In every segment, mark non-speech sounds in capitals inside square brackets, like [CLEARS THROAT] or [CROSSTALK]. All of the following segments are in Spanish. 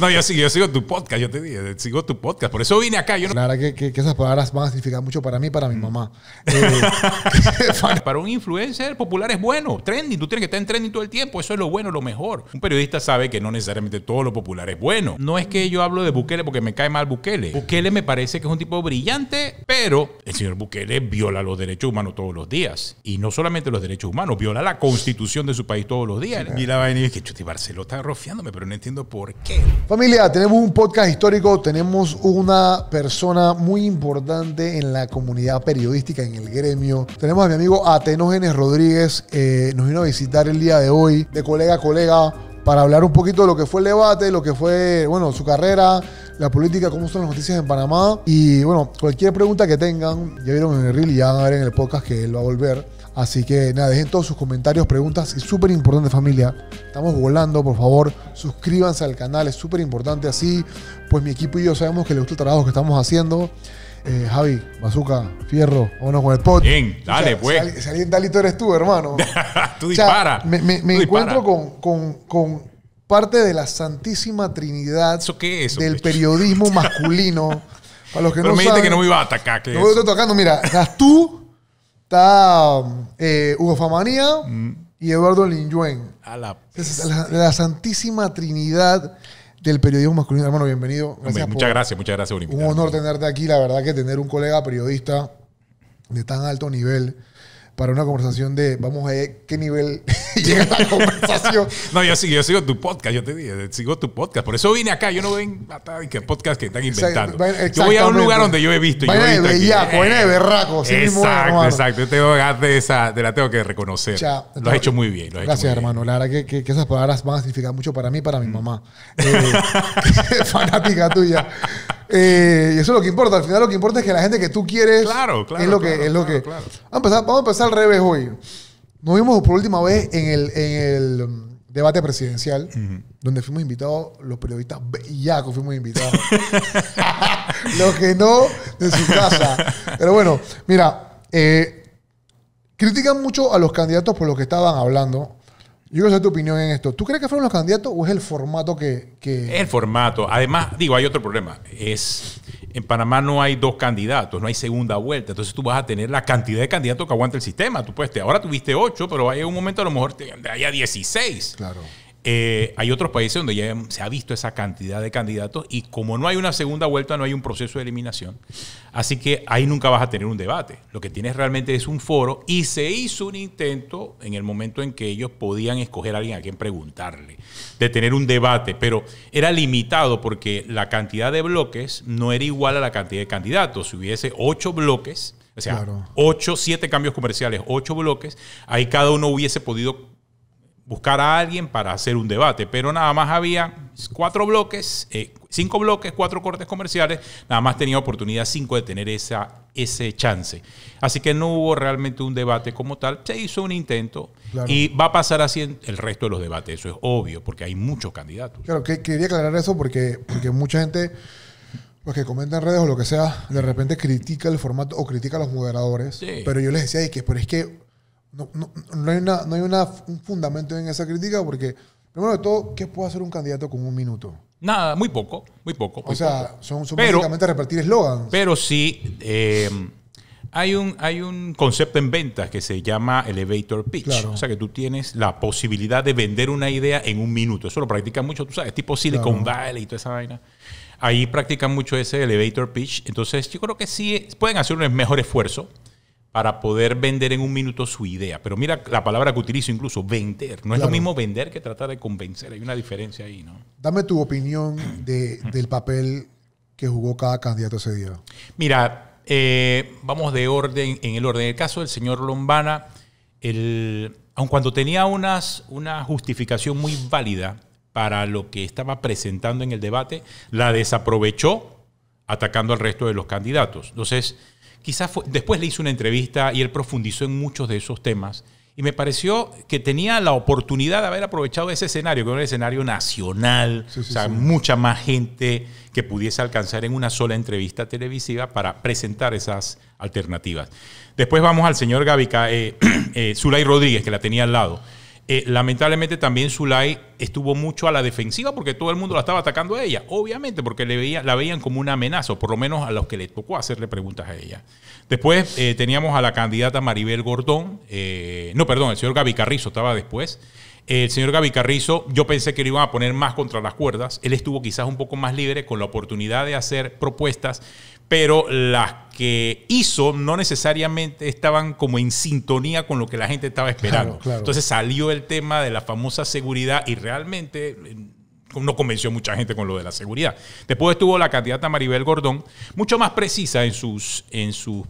No, yo, sigo, sigo tu podcast, yo te digo, sigo tu podcast. Por eso vine acá. Yo no... que, esas palabras van a significar mucho para mí y para mi mm. mamá. [LAUGHS] Eh, [LAUGHS] para un influencer popular es bueno, trending. Tú tienes que estar en trending todo el tiempo. Eso es lo bueno, lo mejor. Un periodista sabe que no necesariamente todo lo popular es bueno. No es que yo hablo de Bukele porque me cae mal Bukele. Bukele me parece que es un tipo brillante, pero el señor Bukele viola los derechos humanos todos los días. Y no solamente los derechos humanos, viola la constitución de su país todos los días. Y la vaina es que Chuti Barceló está rofiándome, pero no entiendo por qué. Familia, tenemos un podcast histórico, tenemos una persona muy importante en la comunidad periodística, en el gremio. Tenemos a mi amigo Atenógenes Rodríguez, eh, nos vino a visitar el día de hoy, de colega a colega, para hablar un poquito de lo que fue el debate, lo que fue, bueno, su carrera, la política, cómo son las noticias en Panamá. Y bueno, cualquier pregunta que tengan, ya vieron en el reel y ya van a ver en el podcast que él va a volver. Así que nada, dejen todos sus comentarios, preguntas. Es súper importante familia. Estamos volando, por favor. Suscríbanse al canal, es súper importante. Así, pues mi equipo y yo sabemos que les gusta el trabajo que estamos haciendo. Eh, Javi, Bazooka, Fierro, vámonos con el pot Bien, dale, pues. Si alguien talito eres tú, hermano. [LAUGHS] tú dispara. me, encuentro Con, con, con, parte de la santísima trinidad ¿Eso qué es, del periodismo [LAUGHS] masculino. Para los que no me dijiste que no me iba a atacar. no es voy tocando mira, estás tú Está eh, Hugo Famanía y Eduardo Linjuen. A la, la, la, santísima trinidad del periodismo masculino. Hermano, bienvenido. muchas gracias, muchas gracias por Un honor tenerte aquí. La verdad que tener un colega periodista de tan alto nivel para una conversación de, vamos a ver qué nivel llega la [LAUGHS] conversación. no, yo sigo, yo sigo tu podcast, yo te digo, sigo tu podcast. Por eso vine acá, yo no ven que podcast que están inventando. Yo voy a un lugar donde yo he visto. Eres de bellaco, eres de berraco. exacto, exacto. Yo tengo ganas de esa, te la tengo que reconocer. lo has hecho muy bien. gracias, hermano. La verdad que, que, esas palabras van a significar mucho para mí y para mi mm. mamá. Eh, [LAUGHS] fanática tuya. Eh, y eso es lo que importa. Al final lo que importa es que la gente que tú quieres claro, claro, es lo que... Es lo que... Vamos, a empezar, vamos a empezar al revés hoy. Nos vimos por última vez en el, um, debate presidencial, donde fuimos invitados, los periodistas bellacos fuimos invitados. [LAUGHS] los que no, de su casa. Pero bueno, mira, eh, critican mucho a los candidatos por lo que estaban hablando. Yo quiero saber tu opinión en esto. ¿Tú crees que fueron los candidatos o es el formato que, que... El formato. Además, digo, hay otro problema. Es en Panamá no hay dos candidatos, no hay segunda vuelta. Entonces tú vas a tener la cantidad de candidatos que aguanta el sistema. Tú puedes, ahora tuviste ocho, pero hay un momento a lo mejor te, haya 16. Claro. Eh, hay otros países donde ya se ha visto esa cantidad de candidatos y como no hay una segunda vuelta, no hay un proceso de eliminación. Así que ahí nunca vas a tener un debate. Lo que tienes realmente es un foro y se hizo un intento en el momento en que ellos podían escoger a alguien a quien preguntarle, de tener un debate, pero era limitado porque la cantidad de bloques no era igual a la cantidad de candidatos. Si hubiese ocho bloques, o sea, ocho, siete cambios comerciales, ocho bloques, ahí cada uno hubiese podido buscar a alguien para hacer un debate, pero nada más había cuatro bloques, eh, cinco bloques, cuatro cortes comerciales, nada más tenía oportunidad cinco de tener esa, ese chance. Así que no hubo realmente un debate como tal, se hizo un intento y va a pasar así el resto de los debates, eso es obvio, porque hay muchos candidatos. Claro, que, quería aclarar eso porque, porque mucha gente, los pues, que en redes o lo que sea, de repente critica el formato o critica a los moderadores, pero yo les decía, que, pero es que no, no, hay, una, no hay una, un fundamento en esa crítica porque, primero de todo, ¿qué puede hacer un candidato con un minuto? Nada, muy poco, muy poco. o sea, son, son pero, básicamente repartir eslogans. Pero sí, eh, hay, un, hay un concepto en ventas que se llama elevator pitch. O sea, que tú tienes la posibilidad de vender una idea en un minuto. Eso lo practican mucho, tú sabes, tipo Silicon Valley y toda esa vaina ahí practican mucho ese elevator pitch. Entonces, yo creo que sí pueden hacer un mejor esfuerzo para poder vender en un minuto su idea. Pero mira la palabra que utilizo incluso, vender. No es lo mismo vender que tratar de convencer. Hay una diferencia ahí, ¿no? Dame tu opinión del papel que jugó cada candidato ese día. Mira, eh, vamos de orden, en el orden. del caso del señor Lombana, aun cuando tenía unas, una justificación muy válida para lo que estaba presentando en el debate, la desaprovechó atacando al resto de los candidatos. Entonces, quizás después le hice una entrevista y él profundizó en muchos de esos temas. Y me pareció que tenía la oportunidad de haber aprovechado ese escenario, que era un escenario nacional, o sea, mucha más gente que pudiese alcanzar en una sola entrevista televisiva para presentar esas alternativas. Después vamos al señor Gavica, eh, [CLEARS THROAT] eh Zulay Rodríguez, que la tenía al lado. Eh, lamentablemente también Zulay estuvo mucho a la defensiva porque todo el mundo la estaba atacando a ella, obviamente porque le la veían como una amenaza, o por lo menos a los que le tocó hacerle preguntas a ella. Después eh, teníamos a la candidata Maribel Gordón, eh, no, perdón, el señor Gaby Carrizo estaba después. El señor Gaby Carrizo, yo pensé que lo iban a poner más contra las cuerdas. Él estuvo quizás un poco más libre con la oportunidad de hacer propuestas pero las que hizo no necesariamente estaban como en sintonía con lo que la gente estaba esperando. Entonces salió el tema de la famosa seguridad y realmente no convenció mucha gente con lo de la seguridad. Después estuvo la candidata Maribel Gordón, mucho más precisa en sus, en sus,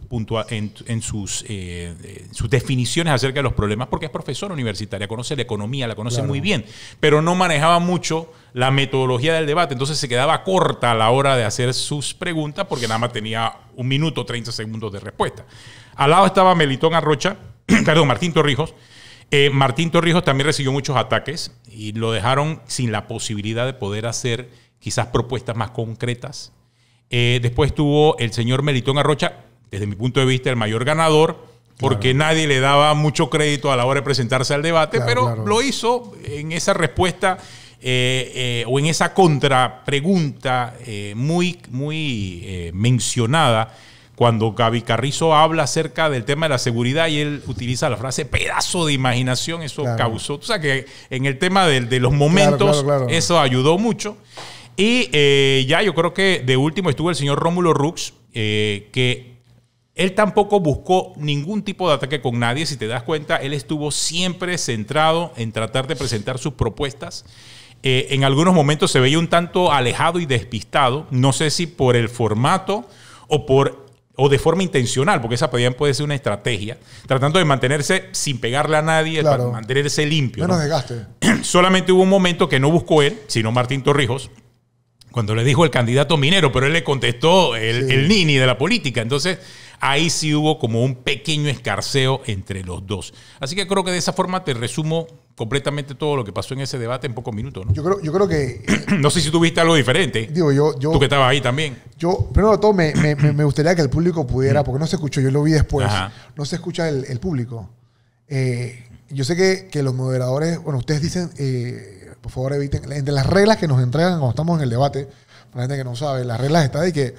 en, sus, eh, eh, sus definiciones acerca de los problemas, porque es profesora universitaria, conoce la economía, la conoce muy bien, pero no manejaba mucho la metodología del debate, entonces se quedaba corta a la hora de hacer sus preguntas, porque nada más tenía un minuto, 30 segundos de respuesta. Al lado estaba Melitón Arrocha, [CLEARS THROAT] perdón, Martín Torrijos, eh, Martín Torrijos también recibió muchos ataques y lo dejaron sin la posibilidad de poder hacer quizás propuestas más concretas. Eh, después tuvo el señor Melitón Arrocha, desde mi punto de vista, el mayor ganador porque nadie le daba mucho crédito a la hora de presentarse al debate, pero lo hizo en esa respuesta eh, o en esa Contra pregunta muy, muy mencionada cuando Gaby Carrizo habla acerca del tema de la seguridad y él utiliza la frase pedazo de imaginación, eso causó, o sea que en el tema de, los momentos, eso ayudó mucho. Y eh, ya yo creo que de último estuvo el señor Rómulo Rux, eh, que él tampoco buscó ningún tipo de ataque con nadie, si te das cuenta, él estuvo siempre centrado en tratar de presentar sus propuestas. Eh, en algunos momentos se veía un tanto alejado y despistado, no sé si por el formato o por o de forma intencional, porque esa también puede ser una estrategia, tratando de mantenerse sin pegarle a nadie, para mantenerse limpio. Menos ¿no? desgaste. [CLEARS THROAT] Solamente hubo un momento que no buscó él, sino Martín Torrijos, cuando le dijo el candidato minero, pero él le contestó el, el nini de la política. Entonces, ahí sí hubo como un pequeño escarceo entre los dos. Así que creo que de esa forma te resumo completamente todo lo que pasó en ese debate en pocos minutos. ¿no? Yo, creo, yo creo que... [CLEARS THROAT] no sé si tuviste algo diferente. Digo, yo, yo... Tú que estabas ahí también. Yo, primero de todo, me, gustaría que el público pudiera, porque no se escuchó, yo lo vi después, no se escucha el, público. Eh, yo sé que, los moderadores, bueno, ustedes dicen, eh, por favor eviten, entre las reglas que nos entregan cuando estamos en el debate, para la gente que no sabe, las reglas están de que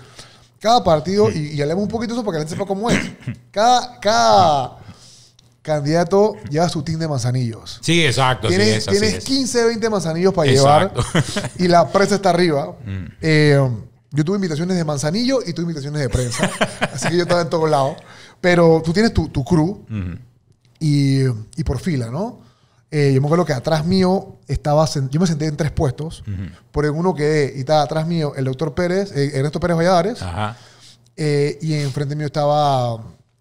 cada partido, y, y hablemos un poquito de eso para que la gente sepa cómo es, cada... cada candidato lleva su team de manzanillos. Sí, exacto. Tienes, 15, 20 manzanillos para llevar [LAUGHS] y la prensa está arriba. Mm. Eh, yo tuve invitaciones de manzanillo y tuve invitaciones de prensa. [LAUGHS] así que yo estaba en todos lados. Pero tú tienes tu, tu crew mm. y, por fila, ¿no? Eh, yo me acuerdo que atrás mío estaba, yo me senté en tres puestos. Mm-hmm. Por el uno quedé y estaba atrás mío el doctor Pérez, eh, Ernesto Pérez Valladares. y enfrente mío estaba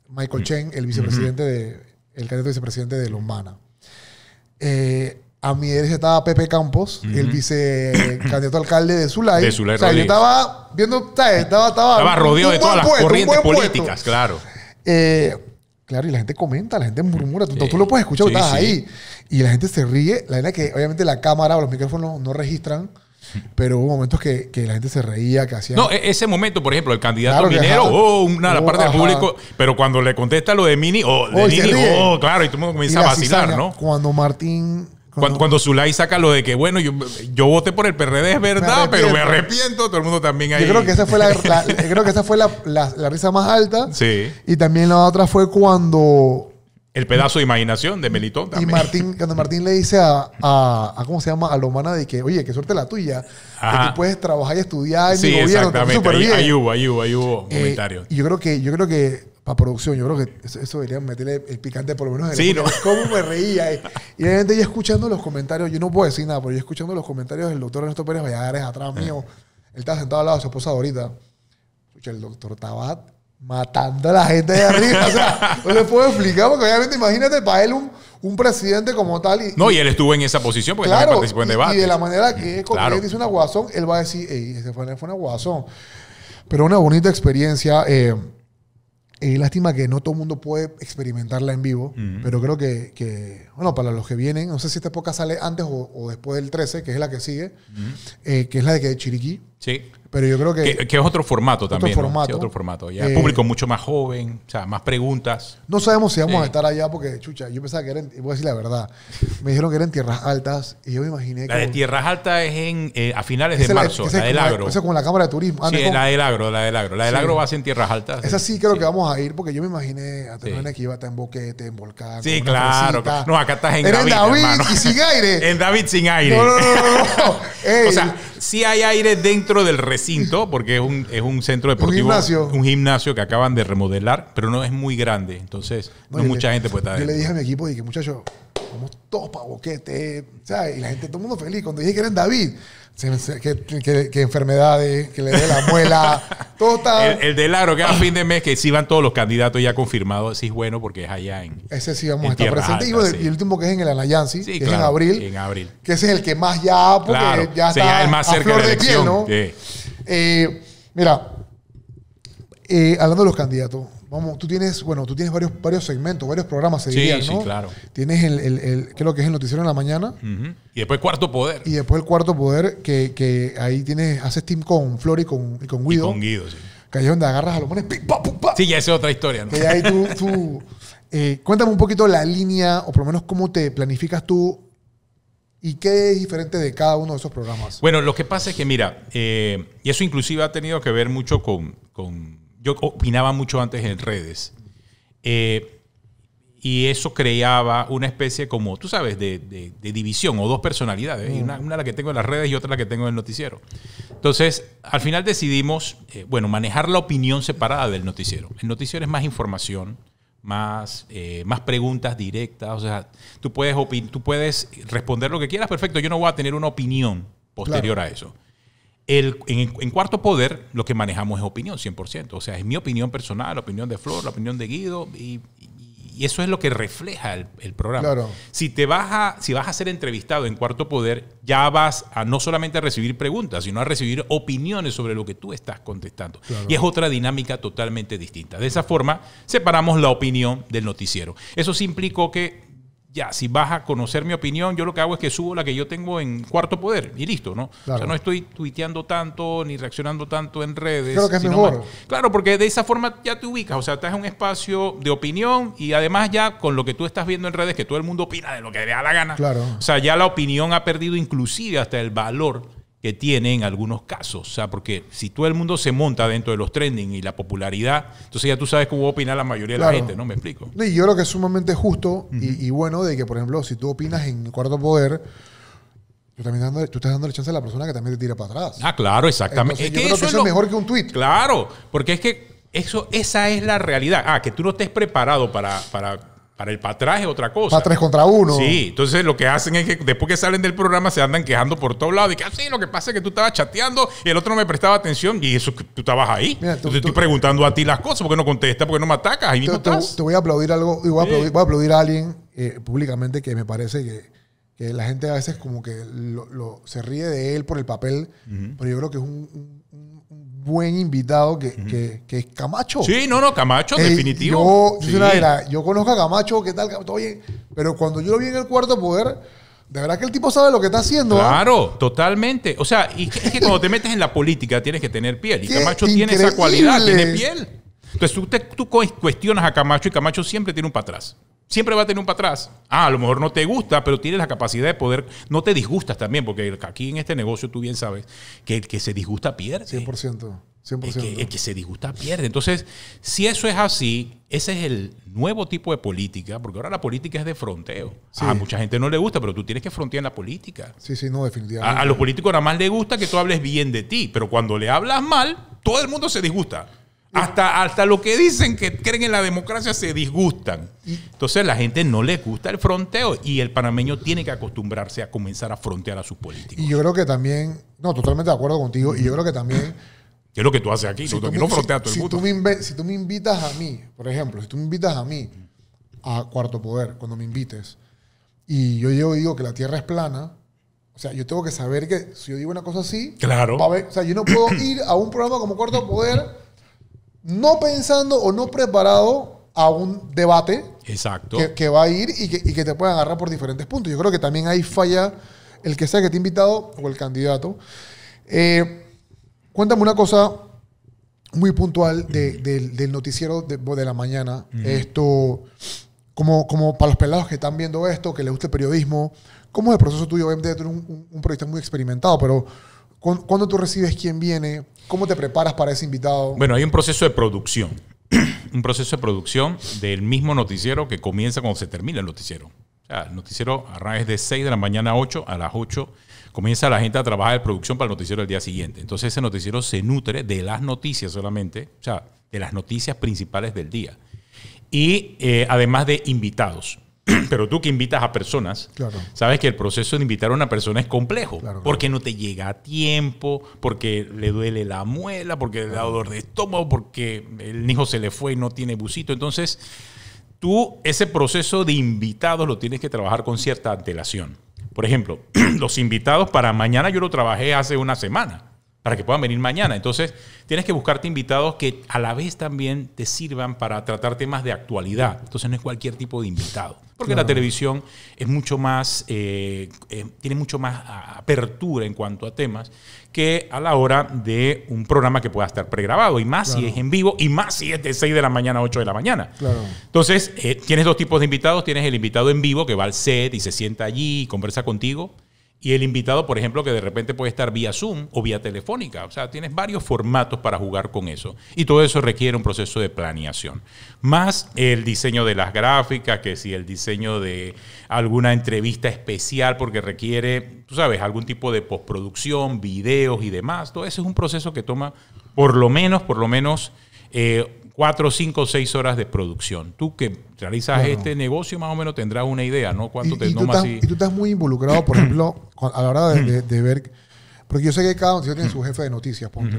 Michael mm. Chen, el mm-hmm. vicepresidente de el candidato vicepresidente de Lombana. Eh, a mi derecha estaba Pepe Campos, el vice el vicecandidato alcalde de Zulay. De Zulay o sea, yo estaba viendo, estaba, estaba, rodeado de todas las corrientes políticas, claro. Eh, claro, y la gente comenta, la gente murmura, tú, lo puedes escuchar, sí, estás ahí. Y la gente se ríe, la verdad que obviamente la cámara o los micrófonos no registran [LAUGHS] Pero hubo momentos que, la gente se reía, que hacía No, e-, ese momento, por ejemplo, el candidato minero, oh, una oh, parte del público, pero cuando le contesta lo de Mini, oh, oh, oh claro, y todo el mundo comienza a vacilar, ¿no? Cuando Martín cuando, cuando Zulay saca lo de que, bueno, yo, voté por el PRD, es verdad, pero me arrepiento, todo el mundo también ahí. Yo creo que esa fue la, [LAUGHS] creo que esa fue la, risa más alta. Sí. Y también la otra fue cuando el pedazo de imaginación de Melitón también. Y Martín, cuando Martín le dice a, a, ¿cómo se llama? A Lomana de que, oye, qué suerte la tuya, que tú puedes trabajar y estudiar en sí, mi gobierno. Exactamente, ahí, ahí, hubo, ahí hubo, ahí hubo eh, comentarios. Y yo creo que, yo creo que para producción, yo creo que eso, debería meterle el picante por lo menos. En sí, ¿no? Cómo me reía. Eh. [LAUGHS] Y obviamente yo escuchando los comentarios, yo no puedo decir nada, pero yo escuchando los comentarios del doctor Ernesto Pérez Valladares atrás mío, él estaba sentado al lado de su esposa ahorita. Escucha, el doctor Tabat matando a la gente de arriba. o sea, [LAUGHS] no le puedo explicar, porque obviamente imagínate para él un, presidente como tal. Y, no, y él estuvo en esa posición porque claro, participó en debate. Y de la manera que él dice una guasón, él va a decir, Ey, ese fue, fue una guasón. Pero una bonita experiencia. Eh, eh lástima que no todo el mundo puede experimentarla en vivo, pero creo que, bueno, para los que vienen, no sé si esta época sale antes o, después del 13, que es la que sigue, eh, que es la de que Chiriquí. Sí. Pero yo creo que... Que, es otro formato también. Otro otro formato. Ya, eh, público mucho más joven, o sea, más preguntas. No sabemos si vamos a estar allá porque, chucha, yo pensaba que era, voy a decir la verdad, me dijeron que era en Tierras Altas y yo me imaginé que... La de Tierras Altas es en, eh, a finales de marzo, la, del agro. eso es como la Cámara de Turismo. Ah, sí, la del agro, la del agro. La del agro va a ser en Tierras Altas. Esa sí creo que vamos a ir porque yo me imaginé a tener que iba a estar en Boquete, en Volcán. Sí, claro. No, acá estás en David, en David y sin aire. [LAUGHS] en David sin aire. No, no, no. no. [LAUGHS] o sea, sí hay aire dentro del recinto porque es un, es un centro deportivo. Un gimnasio. que acaban de remodelar, pero no es muy grande. Entonces, no, mucha gente puede estar Yo le dije a mi equipo, dije, muchachos, vamos todos para boquete. sea Y la gente, todo el mundo feliz. Cuando dije que eran David, que, enfermedades, que le dé la muela, [LAUGHS] todo está. El, de del que a fin de mes, que sí van todos los candidatos ya confirmados, sí es bueno porque es allá en. Ese sí vamos a estar presentes. Y, el último que es en el Anayansi, que es en abril. Que ese es el que más ya, porque ya está. el más cerca a flor de, ¿no? Sí. Eh, mira, eh, hablando de los candidatos, vamos, tú tienes, bueno, tú tienes varios, varios segmentos, varios programas, se sí, sí, claro. Tienes el, el, que es el noticiero en la mañana. Y después Cuarto Poder. Y después el Cuarto Poder, que, ahí tienes, haces team con Flor y con, Guido. con Guido, sí. Que donde agarras a los mones, pum, Sí, ya es otra historia, ¿no? ahí eh, cuéntame un poquito la línea, o por lo menos cómo te planificas tú ¿Y qué es diferente de cada uno de esos programas? Bueno, lo que pasa es que, mira, eh, y eso inclusive ha tenido que ver mucho con, yo opinaba mucho antes en redes. Eh, y eso creaba una especie como, tú sabes, de, división o dos personalidades. Mm. Una, la que tengo en las redes y otra la que tengo en el noticiero. Entonces, al final decidimos, eh, bueno, manejar la opinión separada del noticiero. El noticiero es más información más, eh, más preguntas directas. O sea, tú puedes, tú puedes responder lo que quieras, perfecto, yo no voy a tener una opinión posterior a eso. El, en, cuarto poder, lo que manejamos es opinión, 100%. O sea, es mi opinión personal, la opinión de Flor, la opinión de Guido, y y eso es lo que refleja el, programa. Si, te vas a, si vas a ser entrevistado en Cuarto Poder, ya vas a no solamente a recibir preguntas, sino a recibir opiniones sobre lo que tú estás contestando. Y es otra dinámica totalmente distinta. De esa forma, separamos la opinión del noticiero. Eso sí implicó que ya, si vas a conocer mi opinión, yo lo que hago es que subo la que yo tengo en cuarto poder y listo, ¿no? O sea, no estoy tuiteando tanto ni reaccionando tanto en redes. Creo que es Claro, porque de esa forma ya te ubicas, o sea, estás en un espacio de opinión y además ya con lo que tú estás viendo en redes, que todo el mundo opina de lo que le da la gana. Claro. O sea, ya la opinión ha perdido inclusive hasta el valor que tiene en algunos casos. O sea, porque si todo el mundo se monta dentro de los trending y la popularidad, entonces ya tú sabes cómo opina la mayoría de la gente, ¿no? Me explico. Y yo creo que es sumamente justo y, bueno de que, por ejemplo, si tú opinas en Cuarto Poder, tú, también estás dando la chance a la persona que también te tira para atrás. Ah, claro, exactamente. es eso es mejor que un tweet. Claro, porque es que eso, esa es la realidad. Ah, que tú no estés preparado para, para para el patraje es otra cosa. Para tres contra uno. Sí, entonces lo que hacen es que después que salen del programa se andan quejando por todos lados. Y que, así ah, lo que pasa es que tú estabas chateando y el otro no me prestaba atención. Y eso, tú estabas ahí. Entonces estoy preguntando a ti las cosas. porque no contestas? porque no me atacas? Ahí mismo te, voy a aplaudir algo. Y voy, a, aplaudir, a alguien eh, públicamente que me parece que, la gente a veces como que lo, se ríe de él por el papel. Pero yo creo que es un buen invitado que, es Camacho. Sí, no, no, Camacho, definitivo. Yo, era, yo conozco a Camacho, ¿qué tal? Todo bien. Pero cuando yo lo vi en el cuarto poder, de verdad que el tipo sabe lo que está haciendo. ¿ah? Claro, totalmente. O sea, y es que cuando te metes en la política tienes que tener piel. Y Camacho tiene esa cualidad, tiene piel. Entonces tú, cuestionas a Camacho y Camacho siempre tiene un para atrás. Siempre va a tener un para atrás. Ah, a lo mejor no te gusta, pero tienes la capacidad de poder. No te disgustas también, porque aquí en este negocio tú bien sabes que el que se disgusta pierde. 100%. 100%. El que, se disgusta pierde. Entonces, si eso es así, ese es el nuevo tipo de política, porque ahora la política es de fronteo. A mucha gente no le gusta, pero tú tienes que frontear la política. Sí, sí, no, definitivamente. A, a los políticos nada más les gusta que tú hables bien de ti, pero cuando le hablas mal, todo el mundo se disgusta. Hasta, lo que dicen que creen en la democracia se disgustan. Entonces la gente no le gusta el fronteo y el panameño tiene que acostumbrarse a comenzar a frontear a sus políticos. Y yo creo que también, no, totalmente de acuerdo contigo, y yo creo que también... ¿Qué es lo que tú haces aquí? Si tú, no fronteas si, todo el si tú me invitas a mí, por ejemplo, si tú me invitas a mí a Cuarto Poder, cuando me invites, y yo, y digo que la Tierra es plana, o sea, yo tengo que saber que si yo digo una cosa así, claro. o sea, yo no puedo ir a un programa como Cuarto Poder no pensando o no preparado a un debate Exacto. Que, va a ir y que, te puede agarrar por diferentes puntos. Yo creo que también ahí falla el que sea que te ha invitado o el candidato. Eh, cuéntame una cosa muy puntual mm. del, noticiero de, de la mañana. Mm. Esto, como, como para los pelados que están viendo esto, que les gusta el periodismo, ¿cómo es el proceso tuyo? Obviamente tú un, proyecto muy experimentado, pero ¿Cuándo tú recibes quién viene? ¿Cómo te preparas para ese invitado? Bueno, hay un proceso de producción. [CLEARS THROAT] un proceso de producción del mismo noticiero que comienza cuando se termina el noticiero. O sea, el noticiero arranca de 6 de la mañana a 8, a las 8 comienza la gente a trabajar de producción para el noticiero del día siguiente. Entonces ese noticiero se nutre de las noticias solamente, o sea, de las noticias principales del día. Y eh, además de invitados. [CLEARS THROAT] pero tú que invitas a personas, sabes que el proceso de invitar a una persona es complejo, porque no te llega a tiempo, porque le duele la muela, porque le da dolor de estómago, porque el hijo se le fue y no tiene busito. Entonces, tú ese proceso de invitados lo tienes que trabajar con cierta antelación. Por ejemplo, [CLEARS THROAT] los invitados para mañana yo lo trabajé hace una semana para que puedan venir mañana. Entonces, tienes que buscarte invitados que a la vez también te sirvan para tratar temas de actualidad. Entonces, no es cualquier tipo de invitado. Porque la televisión es mucho más, eh, eh, tiene mucho más apertura en cuanto a temas que a la hora de un programa que pueda estar pregrabado. Y más si es en vivo, y más si es de 6 de la mañana a 8 de la mañana. Entonces, eh, tienes dos tipos de invitados. Tienes el invitado en vivo que va al set y se sienta allí y conversa contigo y el invitado, por ejemplo, que de repente puede estar vía Zoom o vía telefónica. O sea, tienes varios formatos para jugar con eso. Y todo eso requiere un proceso de planeación. Más el diseño de las gráficas, que si el diseño de alguna entrevista especial, porque requiere, tú sabes, algún tipo de postproducción, videos y demás. Todo eso es un proceso que toma por lo menos, por lo menos... Eh, cuatro, cinco, seis horas de producción. Tú que realizas este negocio más o menos tendrás una idea, ¿no? ¿Cuánto y, te y Y tú estás muy involucrado, por ejemplo, [CLEARS THROAT] a la hora de, ver... [CLEARS THROAT] Porque yo sé que cada noticia tiene su jefe de noticias, ponte.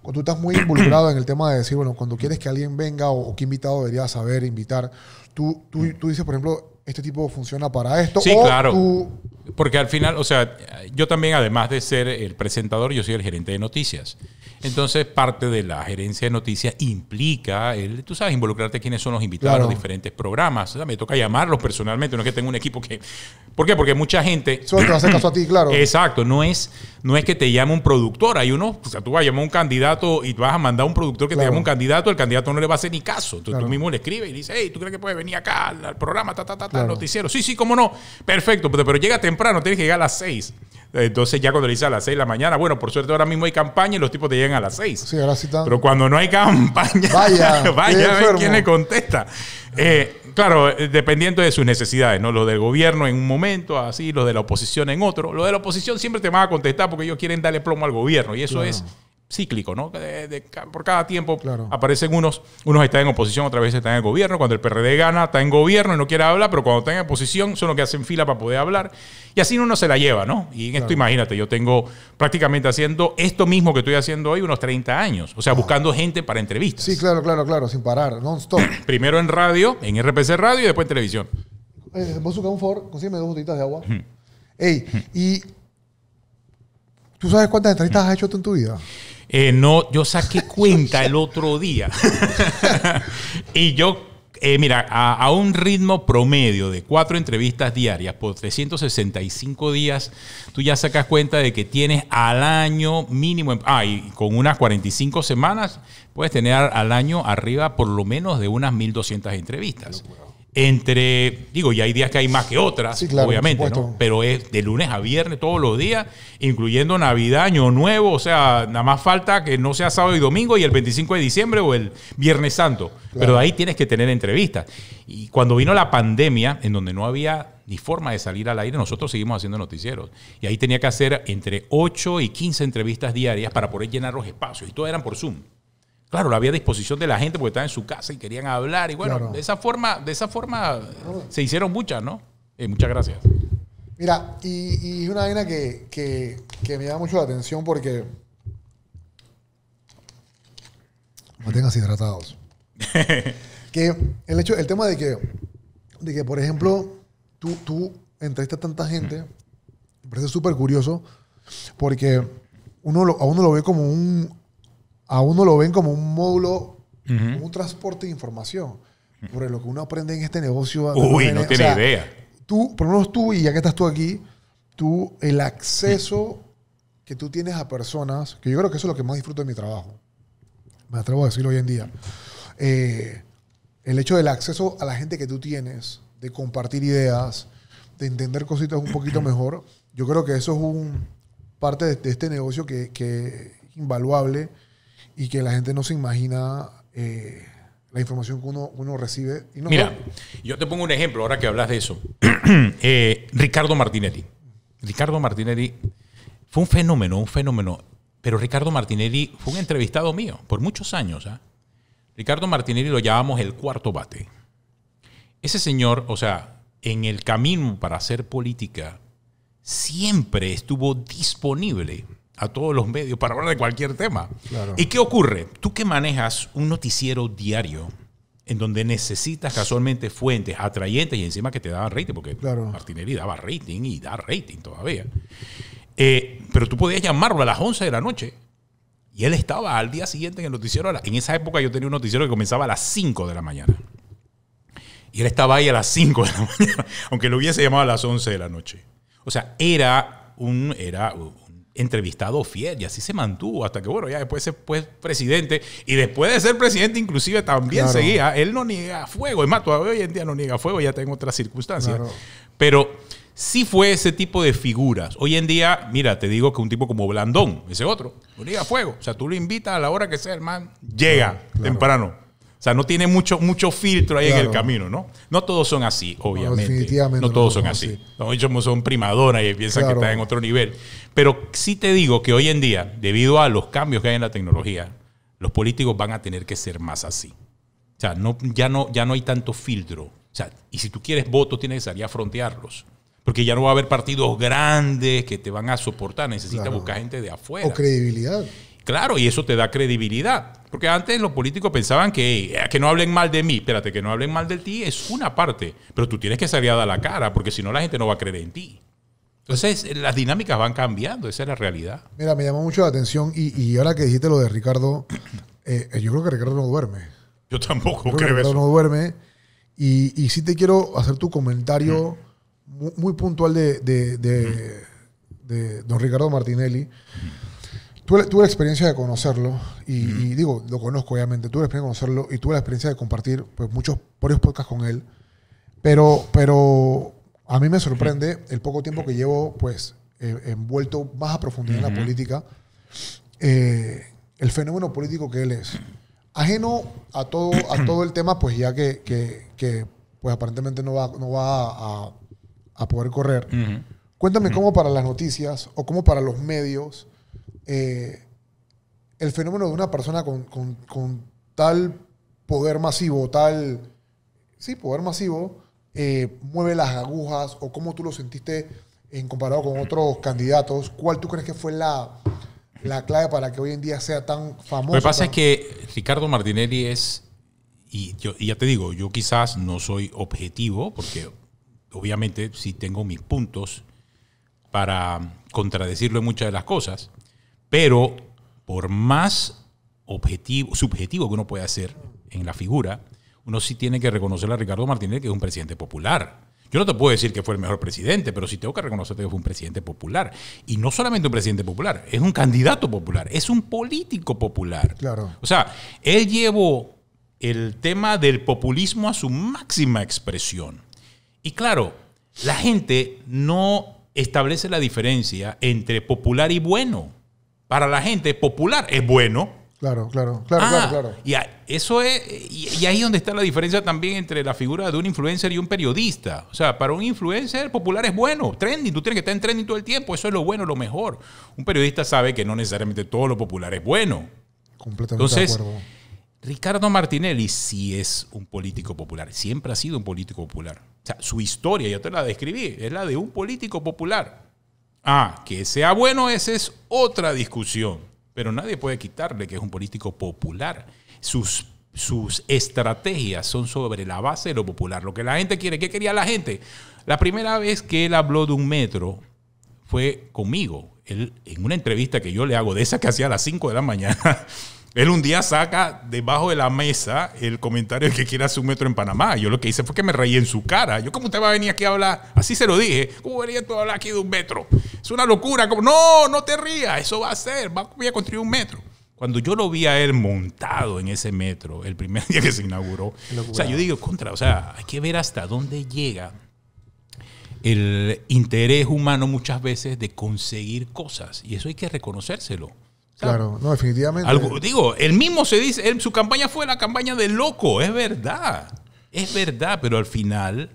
Cuando tú estás muy involucrado en el tema de decir, bueno, cuando quieres que alguien venga o, qué invitado deberías saber invitar, tú, tú, dices, por ejemplo, este tipo funciona para esto. Sí, claro. Porque al final, o sea, yo también, además de ser el presentador, yo soy el gerente de noticias. Entonces, parte de la gerencia de noticias implica tú sabes, involucrarte quiénes son los invitados a los diferentes programas. O sea, me toca llamarlos personalmente, no es que tenga un equipo que. ¿Por qué? Porque mucha gente. Solo te hacer caso a ti, claro. [CLEARS THROAT] Exacto, no es, no es que te llame un productor. Hay uno, o sea, tú vas a llamar a un candidato y vas a mandar a un productor que te llame un candidato, el candidato no le va a hacer ni caso. Entonces tú mismo le escribes y le dices, hey, ¿tú crees que puedes venir acá al programa, ta, ta, ta, ta, noticiero? Sí, sí, cómo no. Perfecto, pero, pero llega temprano, tienes que llegar a las seis. Entonces ya cuando le dice a las 6 de la mañana, bueno, por suerte ahora mismo hay campaña y los tipos te llegan a las 6. Sí, ahora sí Pero cuando no hay campaña, vaya, [LAUGHS] a ver quién le contesta. Eh, claro, eh, dependiendo de sus necesidades, ¿no? Los del gobierno en un momento, así, los de la oposición en otro. Los de la oposición siempre te van a contestar porque ellos quieren darle plomo al gobierno y eso es cíclico, ¿no? por cada tiempo aparecen unos, unos están en oposición, otra veces están en el gobierno, cuando el PRD gana está en gobierno y no quiere hablar, pero cuando está en oposición son los que hacen fila para poder hablar, y así uno se la lleva, ¿no? Y en esto imagínate, yo tengo prácticamente haciendo esto mismo que estoy haciendo hoy unos 30 años, o sea, buscando gente para entrevistas. Sí, claro, claro, claro, sin parar, non-stop. [CLEARS THROAT] Primero en radio, en RPC Radio y después en televisión. Eh, vos, un favor, consígueme dos botellitas de agua. y... ¿Tú sabes cuántas entrevistas has hecho tú en tu vida? Eh, no, yo saqué cuenta el otro día. [LAUGHS] y yo, eh, mira, a, un ritmo promedio de cuatro entrevistas diarias por 365 días, tú ya sacas cuenta de que tienes al año mínimo, ah, y con unas 45 semanas, puedes tener al año arriba por lo menos de unas 1.200 entrevistas entre, digo, y hay días que hay más que otras, obviamente, pero es de lunes a viernes todos los días, incluyendo Navidad, Año Nuevo, o sea, nada más falta que no sea sábado y domingo y el 25 de diciembre o el Viernes Santo, pero de ahí tienes que tener entrevistas. Y cuando vino la pandemia, en donde no había ni forma de salir al aire, nosotros seguimos haciendo noticieros. Y ahí tenía que hacer entre 8 y 15 entrevistas diarias para poder llenar los espacios, y todas eran por Zoom. Claro, la había a disposición de la gente porque estaban en su casa y querían hablar. Y bueno, de esa forma, de esa forma se hicieron muchas, ¿no? Eh, muchas gracias. Mira, y, es una vaina que, que, me llama mucho la atención porque. Manténganse hidratados. [LAUGHS] que el hecho, el tema de que, de que por ejemplo, tú, tú entrevistas a tanta gente, me parece súper curioso porque uno a uno lo ve como un a uno lo ven como un módulo, como un transporte de información. Por lo que uno aprende en este negocio. Uy, no, tiene idea. Tú, por lo menos tú, y ya que estás tú aquí, tú, el acceso que tú tienes a personas, que yo creo que eso es lo que más disfruto de mi trabajo. Me atrevo a decirlo hoy en día. Eh, el hecho del acceso a la gente que tú tienes, de compartir ideas, de entender cositas un poquito mejor, yo creo que eso es un parte de, este negocio que, que es invaluable y que la gente no se imagina eh, la información que uno, recibe. Y no Mira, yo te pongo un ejemplo ahora que hablas de eso. [CLEARS THROAT] Eh, Ricardo Martinelli. Ricardo Martinelli fue un fenómeno, un fenómeno. Pero Ricardo Martinelli fue un entrevistado mío por muchos años. ¿ah? Ricardo Martinelli lo llamamos el cuarto bate. Ese señor, o sea, en el camino para hacer política, siempre estuvo disponible a todos los medios para hablar de cualquier tema. ¿Y qué ocurre? Tú que manejas un noticiero diario en donde necesitas casualmente fuentes atrayentes y encima que te daban rating, porque claro. Martinelli daba rating y da rating todavía. Eh, pero tú podías llamarlo a las 11 de la noche y él estaba al día siguiente en el noticiero. En esa época yo tenía un noticiero que comenzaba a las 5 de la mañana. Y él estaba ahí a las 5 de la [LAUGHS] mañana, aunque lo hubiese llamado a las 11 de la noche. O sea, era un, era entrevistado fiel y así se mantuvo hasta que, bueno, ya después se fue presidente y después de ser presidente inclusive también seguía, él no niega fuego, es más, todavía hoy en día no niega fuego, ya tengo otras circunstancias, pero sí fue ese tipo de figuras. Hoy en día, mira, te digo que un tipo como Blandón, ese otro, no niega fuego, o sea, tú lo invitas a la hora que sea, el man llega temprano o sea, no tiene mucho, mucho filtro ahí en el camino, ¿no? No todos son así, obviamente. No, definitivamente no todos son así. así. son primadonas y piensan que están en otro nivel. Pero sí te digo que hoy en día, debido a los cambios que hay en la tecnología, los políticos van a tener que ser más así. O sea, no, ya, no, ya no hay tanto filtro. O sea, y si tú quieres votos, tienes que salir a frontearlos porque ya no va a haber partidos grandes que te van a soportar. Necesitas buscar gente de afuera. O credibilidad. Claro, y eso te da credibilidad. Porque antes los políticos pensaban que eh, que no hablen mal de mí, espérate, que no hablen mal de ti es una parte, pero tú tienes que salir a dar la cara, porque si no la gente no va a creer en ti. Entonces las dinámicas van cambiando, esa es la realidad. Mira, me llamó mucho la atención y, ahora que dijiste lo de Ricardo, [CLEARS THROAT] eh, eh, yo creo que Ricardo no duerme. Yo tampoco creo, que Ricardo no duerme. Y, sí te quiero hacer tu comentario mm. muy, puntual de, de, mm. don Ricardo Martinelli. Mm tuve, la experiencia de conocerlo y, digo, lo conozco obviamente, tuve la experiencia de conocerlo y tuve la experiencia de compartir pues, muchos, varios podcasts con él, pero, pero a mí me sorprende el poco tiempo que llevo pues eh, envuelto más a profundidad en la política, eh, el fenómeno político que él es. Ajeno a todo, a [CLEARS THROAT] todo el tema, pues ya que, que, pues aparentemente no va, no va a, poder correr. Cuéntame cómo para las noticias o cómo para los medios eh, el fenómeno de una persona con, tal poder masivo, tal, sí, poder masivo, eh, mueve las agujas o cómo tú lo sentiste en comparado con otros candidatos, ¿cuál tú crees que fue la, la clave para que hoy en día sea tan famoso? Lo que pasa es que Ricardo Martinelli es, y, yo, y ya te digo, yo quizás no soy objetivo, porque obviamente sí tengo mis puntos para contradecirlo en muchas de las cosas, pero por más objetivo, subjetivo que uno pueda hacer en la figura, uno sí tiene que reconocer a Ricardo Martínez que es un presidente popular. Yo no te puedo decir que fue el mejor presidente, pero sí tengo que reconocerte que fue un presidente popular. Y no solamente un presidente popular, es un candidato popular, es un político popular. Claro. O sea, él llevó el tema del populismo a su máxima expresión. Y claro, la gente no establece la diferencia entre popular y bueno para la gente popular es bueno. Claro, claro, claro, claro, ah, claro. Y eso es, y, ahí es donde está la diferencia también entre la figura de un influencer y un periodista. O sea, para un influencer popular es bueno, trending, tú tienes que estar en trending todo el tiempo, eso es lo bueno, lo mejor. Un periodista sabe que no necesariamente todo lo popular es bueno. Completamente de acuerdo. Ricardo Martinelli sí es un político popular, siempre ha sido un político popular. O sea, su historia, ya te la describí, es la de un político popular. Ah, que sea bueno, esa es otra discusión. Pero nadie puede quitarle que es un político popular. Sus, sus estrategias son sobre la base de lo popular. Lo que la gente quiere. ¿Qué quería la gente? La primera vez que él habló de un metro fue conmigo. en una entrevista que yo le hago de esa que hacía a las 5 de la mañana, [LAUGHS] Él un día saca debajo de la mesa el comentario de que quiere hacer un metro en Panamá. Yo lo que hice fue que me reí en su cara. Yo, como usted va a venir aquí a hablar? Así se lo dije. ¿Cómo venía tú a hablar aquí de un metro? Es una locura. Como, no, no te rías. Eso va a ser. voy a construir un metro. Cuando yo lo vi a él montado en ese metro el primer [LAUGHS] día que se inauguró, o sea, yo digo, contra, o sea, hay que ver hasta dónde llega el interés humano muchas veces de conseguir cosas. Y eso hay que reconocérselo. Claro, no, definitivamente. digo, él mismo se dice, su campaña fue la campaña del loco, es verdad. Es verdad, pero al final,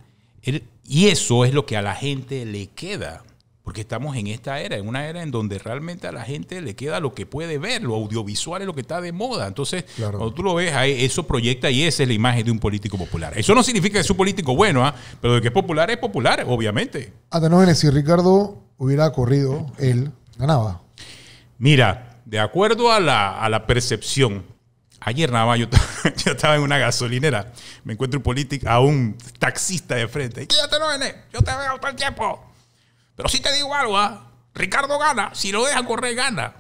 y eso es lo que a la gente le queda. Porque estamos en esta era, en una era en donde realmente a la gente le queda lo que puede ver, lo audiovisual es lo que está de moda. Entonces, cuando tú lo ves, eso proyecta y esa es la imagen de un político popular. Eso no significa que es un político bueno, ¿ah? pero de que es popular es popular, obviamente. Atenógenes, si Ricardo hubiera corrido, él ganaba. Mira, de acuerdo a la, percepción, ayer nada más [LAUGHS] yo, estaba en una gasolinera, me encuentro un político, a un taxista de frente. yo te vené, yo te veo todo el tiempo. Pero si te digo algo, ¿ah? Ricardo gana, si lo deja correr, gana.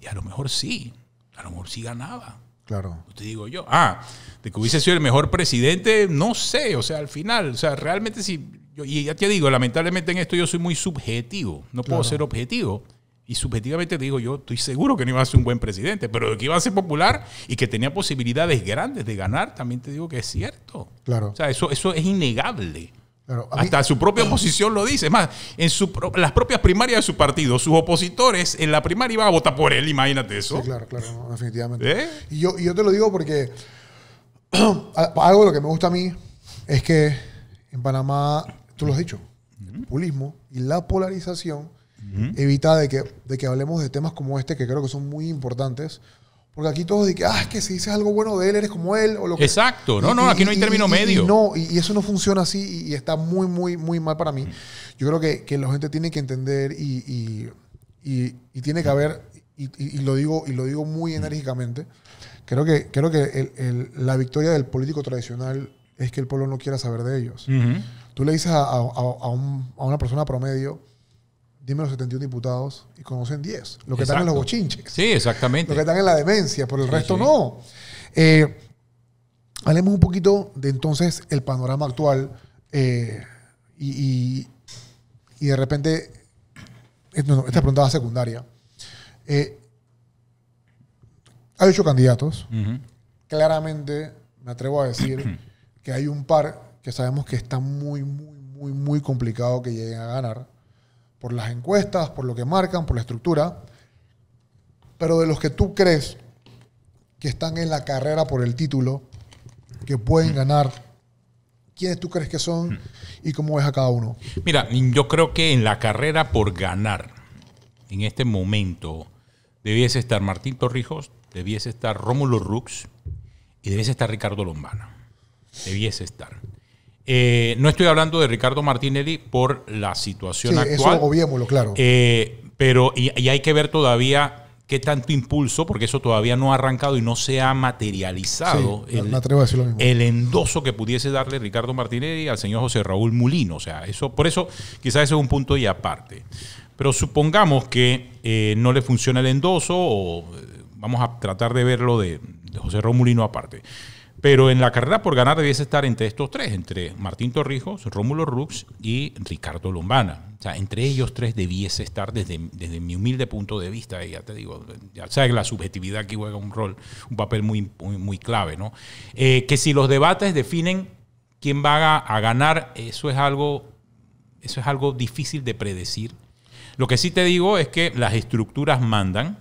Y a lo mejor sí, a lo mejor sí ganaba. Claro. Te digo yo. Ah, de que hubiese sido el mejor presidente, no sé, o sea, al final, o sea, realmente sí, y ya te digo, lamentablemente en esto yo soy muy subjetivo, no puedo ser objetivo. Y subjetivamente te digo, yo estoy seguro que no iba a ser un buen presidente, pero que iba a ser popular y que tenía posibilidades grandes de ganar, también te digo que es cierto. Claro. O sea, eso, eso es innegable. Hasta su propia oposición lo dice. Es más, en su, las propias primarias de su partido, sus opositores en la primaria iban a votar por él, imagínate eso. Sí, claro, claro, definitivamente. ¿Eh? Y, yo, y yo te lo digo porque [CLEARS THROAT] algo de lo que me gusta a mí es que en Panamá, tú lo has dicho, el populismo y la polarización evita de que, de que hablemos de temas como este, que creo que son muy importantes. Porque aquí todos dicen, ah, es que si dices algo bueno de él, eres como él. O lo Exacto, no, no, aquí no hay término medio. no, y, eso no funciona así y, está muy, muy, muy mal para mí. Yo creo que, que, la gente tiene que entender y, tiene que haber, y, lo digo, y lo digo muy enérgicamente, creo que, creo que la victoria del político tradicional es que el pueblo no quiera saber de ellos. Tú le dices a, a, a una persona promedio, dime los 71 diputados y conocen 10, los que están en los bochinches. Sí, exactamente. Los que están en la demencia, por el resto no. Eh, hablemos un poquito de entonces el panorama actual eh, y, de repente, eh, esta pregunta va secundaria. Eh, hay ocho candidatos. Claramente, me atrevo a decir que hay un par que sabemos que está muy, muy, muy, muy complicado que lleguen a ganar por las encuestas, por lo que marcan, por la estructura, pero de los que tú crees que están en la carrera por el título, que pueden mm. ganar, ¿quiénes tú crees que son mm. y cómo ves a cada uno? Mira, yo creo que en la carrera por ganar, en este momento, debiese estar Martín Torrijos, debiese estar Rómulo Rux y debiese estar Ricardo Lombana. Debiese estar. Eh, no estoy hablando de Ricardo Martinelli por la situación actual. Eso claro. Eh, pero, y, hay que ver todavía qué tanto impulso, porque eso todavía no ha arrancado y no se ha materializado el, endoso que pudiese darle Ricardo Martinelli al señor José Raúl Mulino. O sea, eso, por eso quizás ese es un punto y aparte. Pero supongamos que eh, no le funciona el endoso, o vamos a tratar de verlo de, de José Raúl Mulino aparte. Pero en la carrera por ganar debiese estar entre estos tres, entre Martín Torrijos, Rómulo Rux y Ricardo Lombana. O sea, entre ellos tres debiese estar desde, desde mi humilde punto de vista, ya te digo, ya sabes la subjetividad que juega un rol, un papel muy, muy, clave, ¿no? Eh, que si los debates definen quién va a, ganar, eso es algo, eso es algo difícil de predecir. Lo que sí te digo es que las estructuras mandan.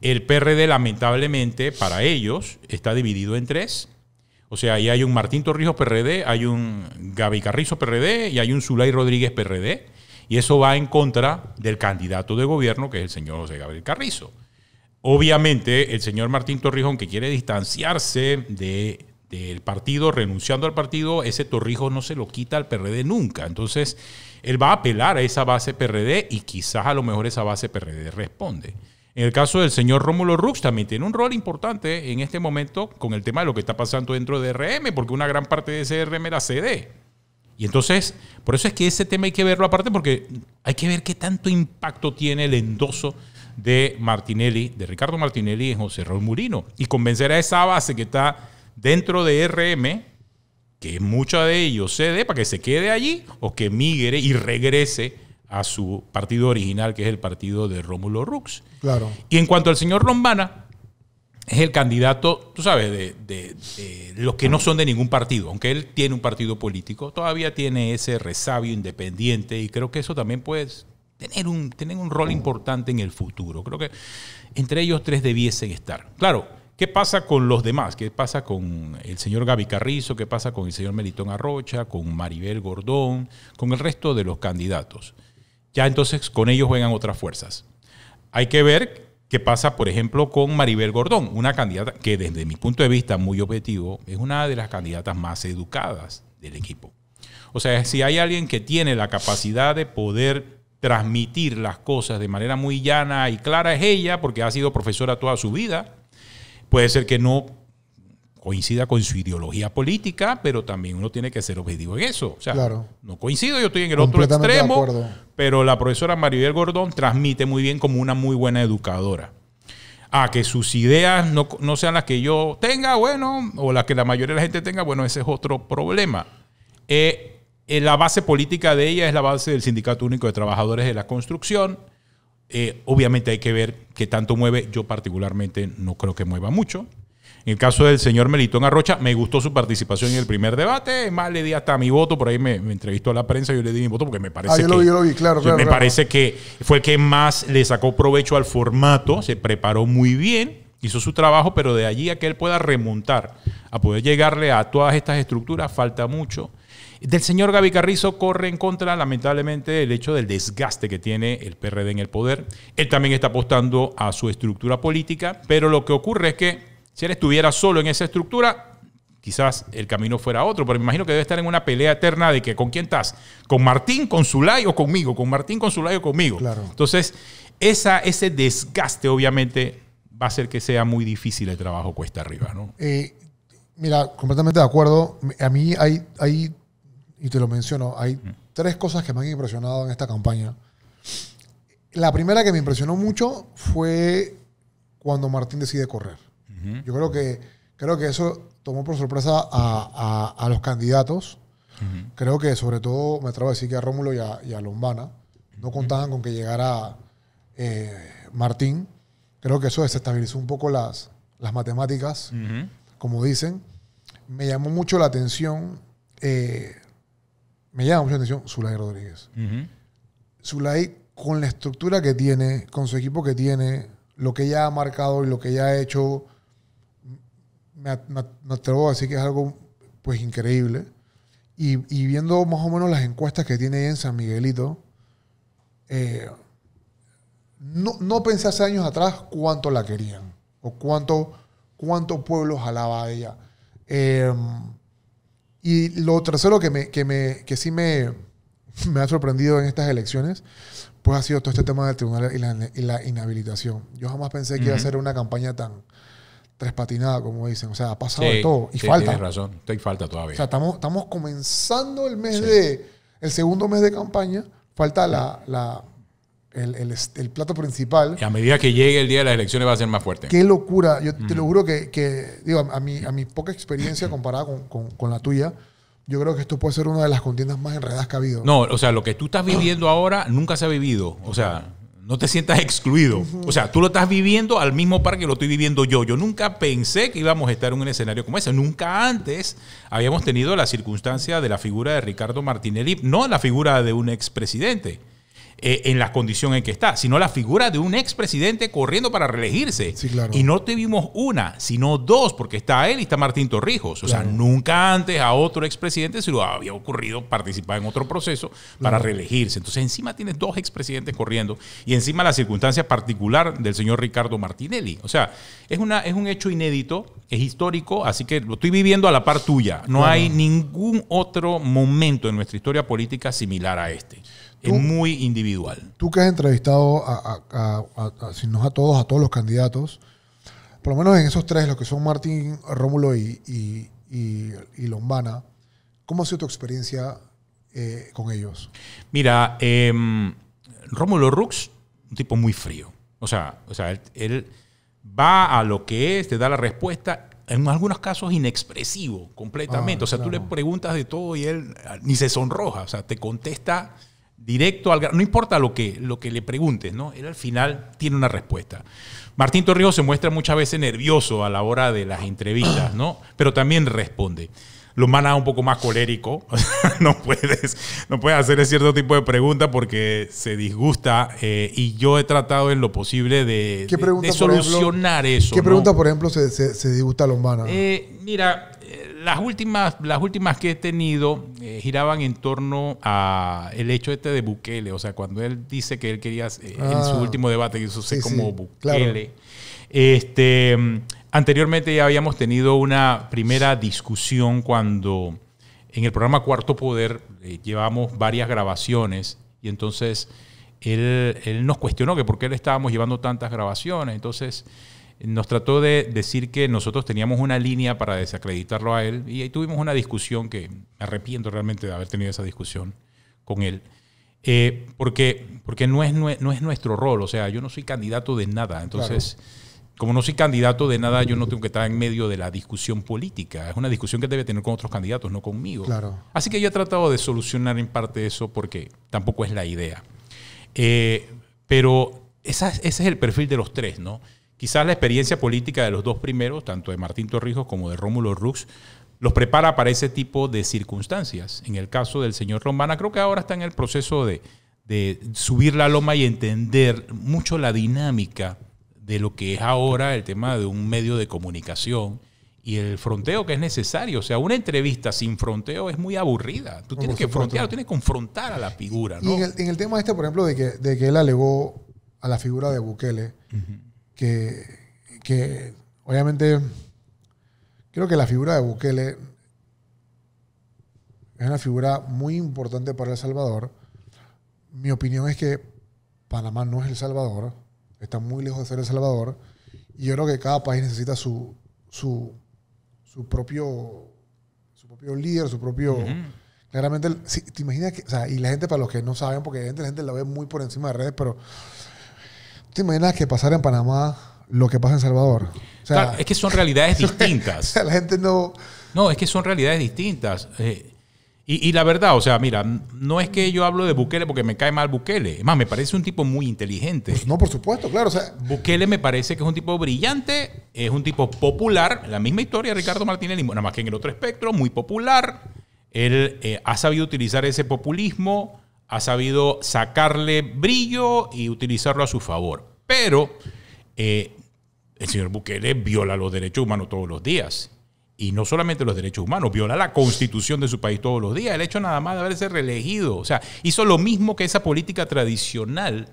El PRD, lamentablemente, para ellos, está dividido en tres. O sea, ahí hay un Martín Torrijos PRD, hay un Gaby Carrizo PRD y hay un Zulay Rodríguez PRD. Y eso va en contra del candidato de gobierno, que es el señor José Gabriel Carrizo. Obviamente, el señor Martín Torrijos, aunque quiere distanciarse del partido, renunciando al partido, ese Torrijos no se lo quita al PRD nunca. Entonces, él va a apelar a esa base PRD y quizás a lo mejor esa base PRD responde. En el caso del señor Rómulo Rux también tiene un rol importante en este momento con el tema de lo que está pasando dentro de RM, porque una gran parte de ese RM era CD. Y entonces, por eso es que ese tema hay que verlo aparte, porque hay que ver qué tanto impacto tiene el endoso de Martinelli, de Ricardo Martinelli y José Raúl Murino. Y convencer a esa base que está dentro de RM, que mucha de ellos cede, para que se quede allí o que migre y regrese a su partido original, que es el partido de Rómulo Rux. Claro. Y en cuanto al señor Lombana, es el candidato, tú sabes, de, los que no son de ningún partido, aunque él tiene un partido político, todavía tiene ese resabio independiente y creo que eso también puede tener un, tener un rol importante en el futuro. Creo que entre ellos tres debiesen estar. Claro, ¿Qué pasa con los demás? ¿Qué pasa con el señor Gaby Carrizo? ¿Qué pasa con el señor Melitón Arrocha? ¿Con Maribel Gordón? ¿Con el resto de los candidatos? ya entonces con ellos juegan otras fuerzas. Hay que ver qué pasa, por ejemplo, con Maribel Gordón, una candidata que desde mi punto de vista muy objetivo es una de las candidatas más educadas del equipo. O sea, si hay alguien que tiene la capacidad de poder transmitir las cosas de manera muy llana y clara es ella, porque ha sido profesora toda su vida. Puede ser que no coincida con su ideología política, pero también uno tiene que ser objetivo en eso. O sea, no coincido, yo estoy en el otro extremo, pero la profesora Maribel Gordón transmite muy bien como una muy buena educadora. a que sus ideas no, sean las que yo tenga, bueno, o las que la mayoría de la gente tenga, bueno, ese es otro problema. Eh, eh, la base política de ella es la base del Sindicato Único de Trabajadores de la Construcción. Eh, obviamente hay que ver qué tanto mueve. Yo particularmente no creo que mueva mucho. En el caso del señor Melitón Arrocha, me gustó su participación en el primer debate. Más le di hasta mi voto, por ahí me, entrevistó a la prensa, yo le di mi voto porque me parece ah, que. Lo vi, claro, Me parece que fue el que más le sacó provecho al formato, se preparó muy bien, hizo su trabajo, pero de allí a que él pueda remontar, a poder llegarle a todas estas estructuras, falta mucho. Del señor Gaby Carrizo corre en contra, lamentablemente, el hecho del desgaste que tiene el PRD en el poder. Él también está apostando a su estructura política, pero lo que ocurre es que si él estuviera solo en esa estructura, quizás el camino fuera otro, pero me imagino que debe estar en una pelea eterna de que con quién estás, con Martín, con Zulay o conmigo, con Martín, con Zulay o conmigo. Entonces, ese desgaste obviamente va a hacer que sea muy difícil el trabajo cuesta arriba, ¿no? Eh, mira, completamente de acuerdo. A mí hay, hay y te lo menciono, hay tres cosas que me han impresionado en esta campaña. La primera que me impresionó mucho fue cuando Martín decide correr. Yo creo que, creo que eso tomó por sorpresa a, los candidatos. Creo que sobre todo, me atrevo a decir que a Rómulo y a, Lombana no contaban con que llegara eh, Martín. Creo que eso desestabilizó un poco las, matemáticas, como dicen. Me llamó mucho la atención, eh, me llama mucho la atención Zulay Rodríguez. con la estructura que tiene, con su equipo que tiene, lo que ella ha marcado y lo que ya ha hecho me, atrevo a decir que es algo pues increíble. Y, y, viendo más o menos las encuestas que tiene en San Miguelito, eh, no, no, pensé hace años atrás cuánto la querían o cuánto, cuánto pueblo jalaba a ella. Em, y lo tercero que, me, que, me, que sí me, me, ha sorprendido en estas elecciones, pues ha sido todo este tema del tribunal y la, inhabilitación. Yo jamás pensé que iba a ser una campaña tan, tres patinadas, como dicen. O sea, ha pasado de todo. Y falta. Tienes razón, hay falta todavía. O sea, estamos, estamos comenzando el mes de. El segundo mes de campaña. Falta la, la el, plato principal. Y a medida que llegue el día de las elecciones va a ser más fuerte. Qué locura. Yo te lo juro que, digo, a mi, a mi poca experiencia [LAUGHS] comparada con, la tuya, yo creo que esto puede ser una de las contiendas más enredadas que ha habido. No, o sea, lo que tú estás viviendo ahora nunca se ha vivido. O sea, no te sientas excluido. O sea, tú lo estás viviendo al mismo par que lo estoy viviendo yo. Yo nunca pensé que íbamos a estar en un escenario como ese. Nunca antes habíamos tenido la circunstancia de la figura de Ricardo Martinelli, no la figura de un expresidente. Eh, en la condición en que está, sino la figura de un expresidente corriendo para reelegirse. Sí, claro. Y no tuvimos una, sino dos, porque está él y está Martín Torrijos. O sea, nunca antes a otro expresidente se le había ocurrido participar en otro proceso para reelegirse. Entonces, encima tienes dos expresidentes corriendo y encima la circunstancia particular del señor Ricardo Martinelli. O sea, es, una, es un hecho inédito, es histórico, así que lo estoy viviendo a la par tuya. No hay ningún otro momento en nuestra historia política similar a este es muy individual. Tú que has entrevistado a, si no a todos, a todos los candidatos, por lo menos en esos tres, los que son Martín, Rómulo y, Lombana, ¿cómo ha sido tu experiencia eh, con ellos? Mira, em, Rómulo Rux, un tipo muy frío. O sea, sea él, va a lo que es, te da la respuesta, en algunos casos inexpresivo completamente. Ah, o sea, tú le preguntas de todo y él ah, ni se sonroja, o sea, te contesta directo al no importa lo que, lo que le preguntes, ¿no? Él al final tiene una respuesta. Martín Torrijos se muestra muchas veces nervioso a la hora de las entrevistas, ¿no? Pero también responde lo humana un poco más colérico. [LAUGHS] no puedes, no puedes hacer cierto tipo de preguntas porque se disgusta. Eh, y yo he tratado en lo posible de, solucionar eso. ¿Qué pregunta, por ejemplo, se, disgusta a lo eh, mira, eh, las últimas, las últimas que he tenido giraban en torno a el hecho este de Bukele. O sea, cuando él dice que él quería, en su ah. último debate, que eso se como Bukele. Este Anteriormente ya habíamos tenido una primera discusión cuando en el programa Cuarto Poder eh, llevamos varias grabaciones y entonces él, nos cuestionó que por qué le estábamos llevando tantas grabaciones. Entonces nos trató de decir que nosotros teníamos una línea para desacreditarlo a él y ahí tuvimos una discusión que me arrepiento realmente de haber tenido esa discusión con él. Eh, porque porque no, es, no es nuestro rol, o sea, yo no soy candidato de nada, entonces como no soy candidato de nada, yo no tengo que estar en medio de la discusión política. Es una discusión que debe tener con otros candidatos, no conmigo. Claro. Así que yo he tratado de solucionar en parte eso porque tampoco es la idea. Eh, pero ese es el perfil de los tres, ¿no? Quizás la experiencia política de los dos primeros, tanto de Martín Torrijos como de Rómulo Rux, los prepara para ese tipo de circunstancias. En el caso del señor Romana, creo que ahora está en el proceso de, de subir la loma y entender mucho la dinámica de lo que es ahora el tema de un medio de comunicación y el fronteo que es necesario. O sea, una entrevista sin fronteo es muy aburrida. Tú tienes que frontear, tienes que confrontar a la figura. en el, tema este, por ejemplo, de que, de que él alegó a la figura de Bukele, que, que obviamente creo que la figura de Bukele es una figura muy importante para El Salvador. Mi opinión es que Panamá no es El Salvador. Está muy lejos de ser El Salvador. Y yo creo que cada país necesita su, su, su propio su propio líder, su propio... Claramente, si, te imaginas que... O sea, y la gente, para los que no saben, porque la gente, la ve muy por encima de redes, pero... ¿Te imaginas que pasara en Panamá lo que pasa en Salvador? es que son realidades [LAUGHS] distintas. la gente no... No, es que son realidades distintas. Eh, y, la verdad, o sea, mira, no es que yo hablo de Bukele porque me cae mal Bukele. Es más, me parece un tipo muy inteligente. Pues no, por supuesto, claro. O sea. Bukele me parece que es un tipo brillante, es un tipo popular. La misma historia, Ricardo Martínez nada más que en el otro espectro, muy popular. Él eh, ha sabido utilizar ese populismo, ha sabido sacarle brillo y utilizarlo a su favor. Pero eh, el señor Bukele viola los derechos humanos todos los días y no solamente los derechos humanos, viola la constitución de su país todos los días. El hecho nada más de haberse reelegido. O sea, hizo lo mismo que esa política tradicional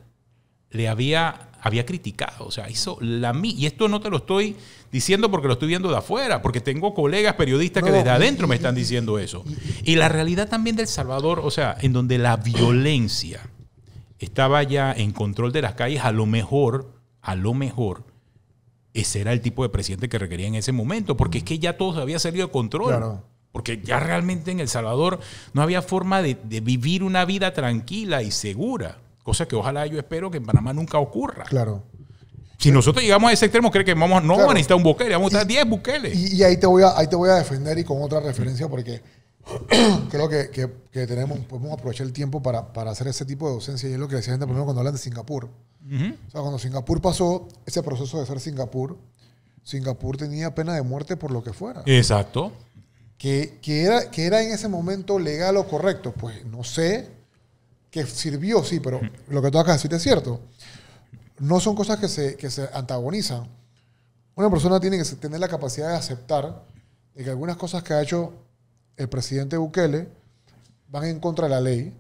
le había, había criticado. O sea, hizo la Y esto no te lo estoy diciendo porque lo estoy viendo de afuera, porque tengo colegas periodistas que desde adentro me están diciendo eso. Y la realidad también del Salvador, o sea, en donde la violencia estaba ya en control de las calles, a lo mejor, a lo mejor, ese era el tipo de presidente que requería en ese momento, porque es mm. que ya todo había salido de control. Porque ya realmente en El Salvador no había forma de, vivir una vida tranquila y segura, cosa que ojalá yo espero que en Panamá nunca ocurra. Claro. Si nosotros llegamos a ese extremo, creo que vamos, no vamos a necesitar un Bukele, vamos a necesitar 10 buqueles Y, ahí, te voy a, ahí te voy a defender y con otra referencia, porque [CLEARS THROAT] creo que, tenemos, podemos aprovechar el tiempo para, hacer ese tipo de docencia. Y es lo que decía gente, cuando hablan de Singapur. O sea, cuando Singapur pasó ese proceso de ser Singapur, Singapur tenía pena de muerte por lo que fuera. Exacto. Que, era, que era en ese momento legal o correcto. Pues no sé, que sirvió, sí, pero lo que tú acabas de decir es cierto. No son cosas que se, se antagonizan. Una persona tiene que tener la capacidad de aceptar de que algunas cosas que ha hecho el presidente Bukele van en contra de la ley,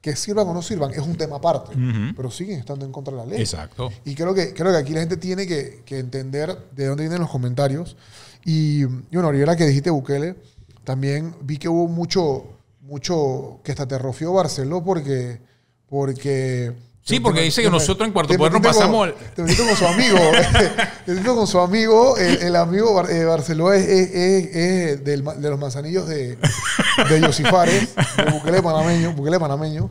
que sirvan o no sirvan, es un tema aparte, pero siguen estando en contra de la ley. Exacto. Y creo que, creo que aquí la gente tiene que, entender de dónde vienen los comentarios. Y, y bueno, que dijiste Bukele, también vi que hubo mucho, mucho que hasta te rofió Barceló porque, porque Sí, porque dice que nosotros en Cuarto Poder nos pasamos. al... Te metiste con su amigo. [LAUGHS] Eh, te metiste con su amigo. El, amigo Bar, eh, es, de los manzanillos de, de Yosifares, de Bukele Panameño. Bukele Panameño.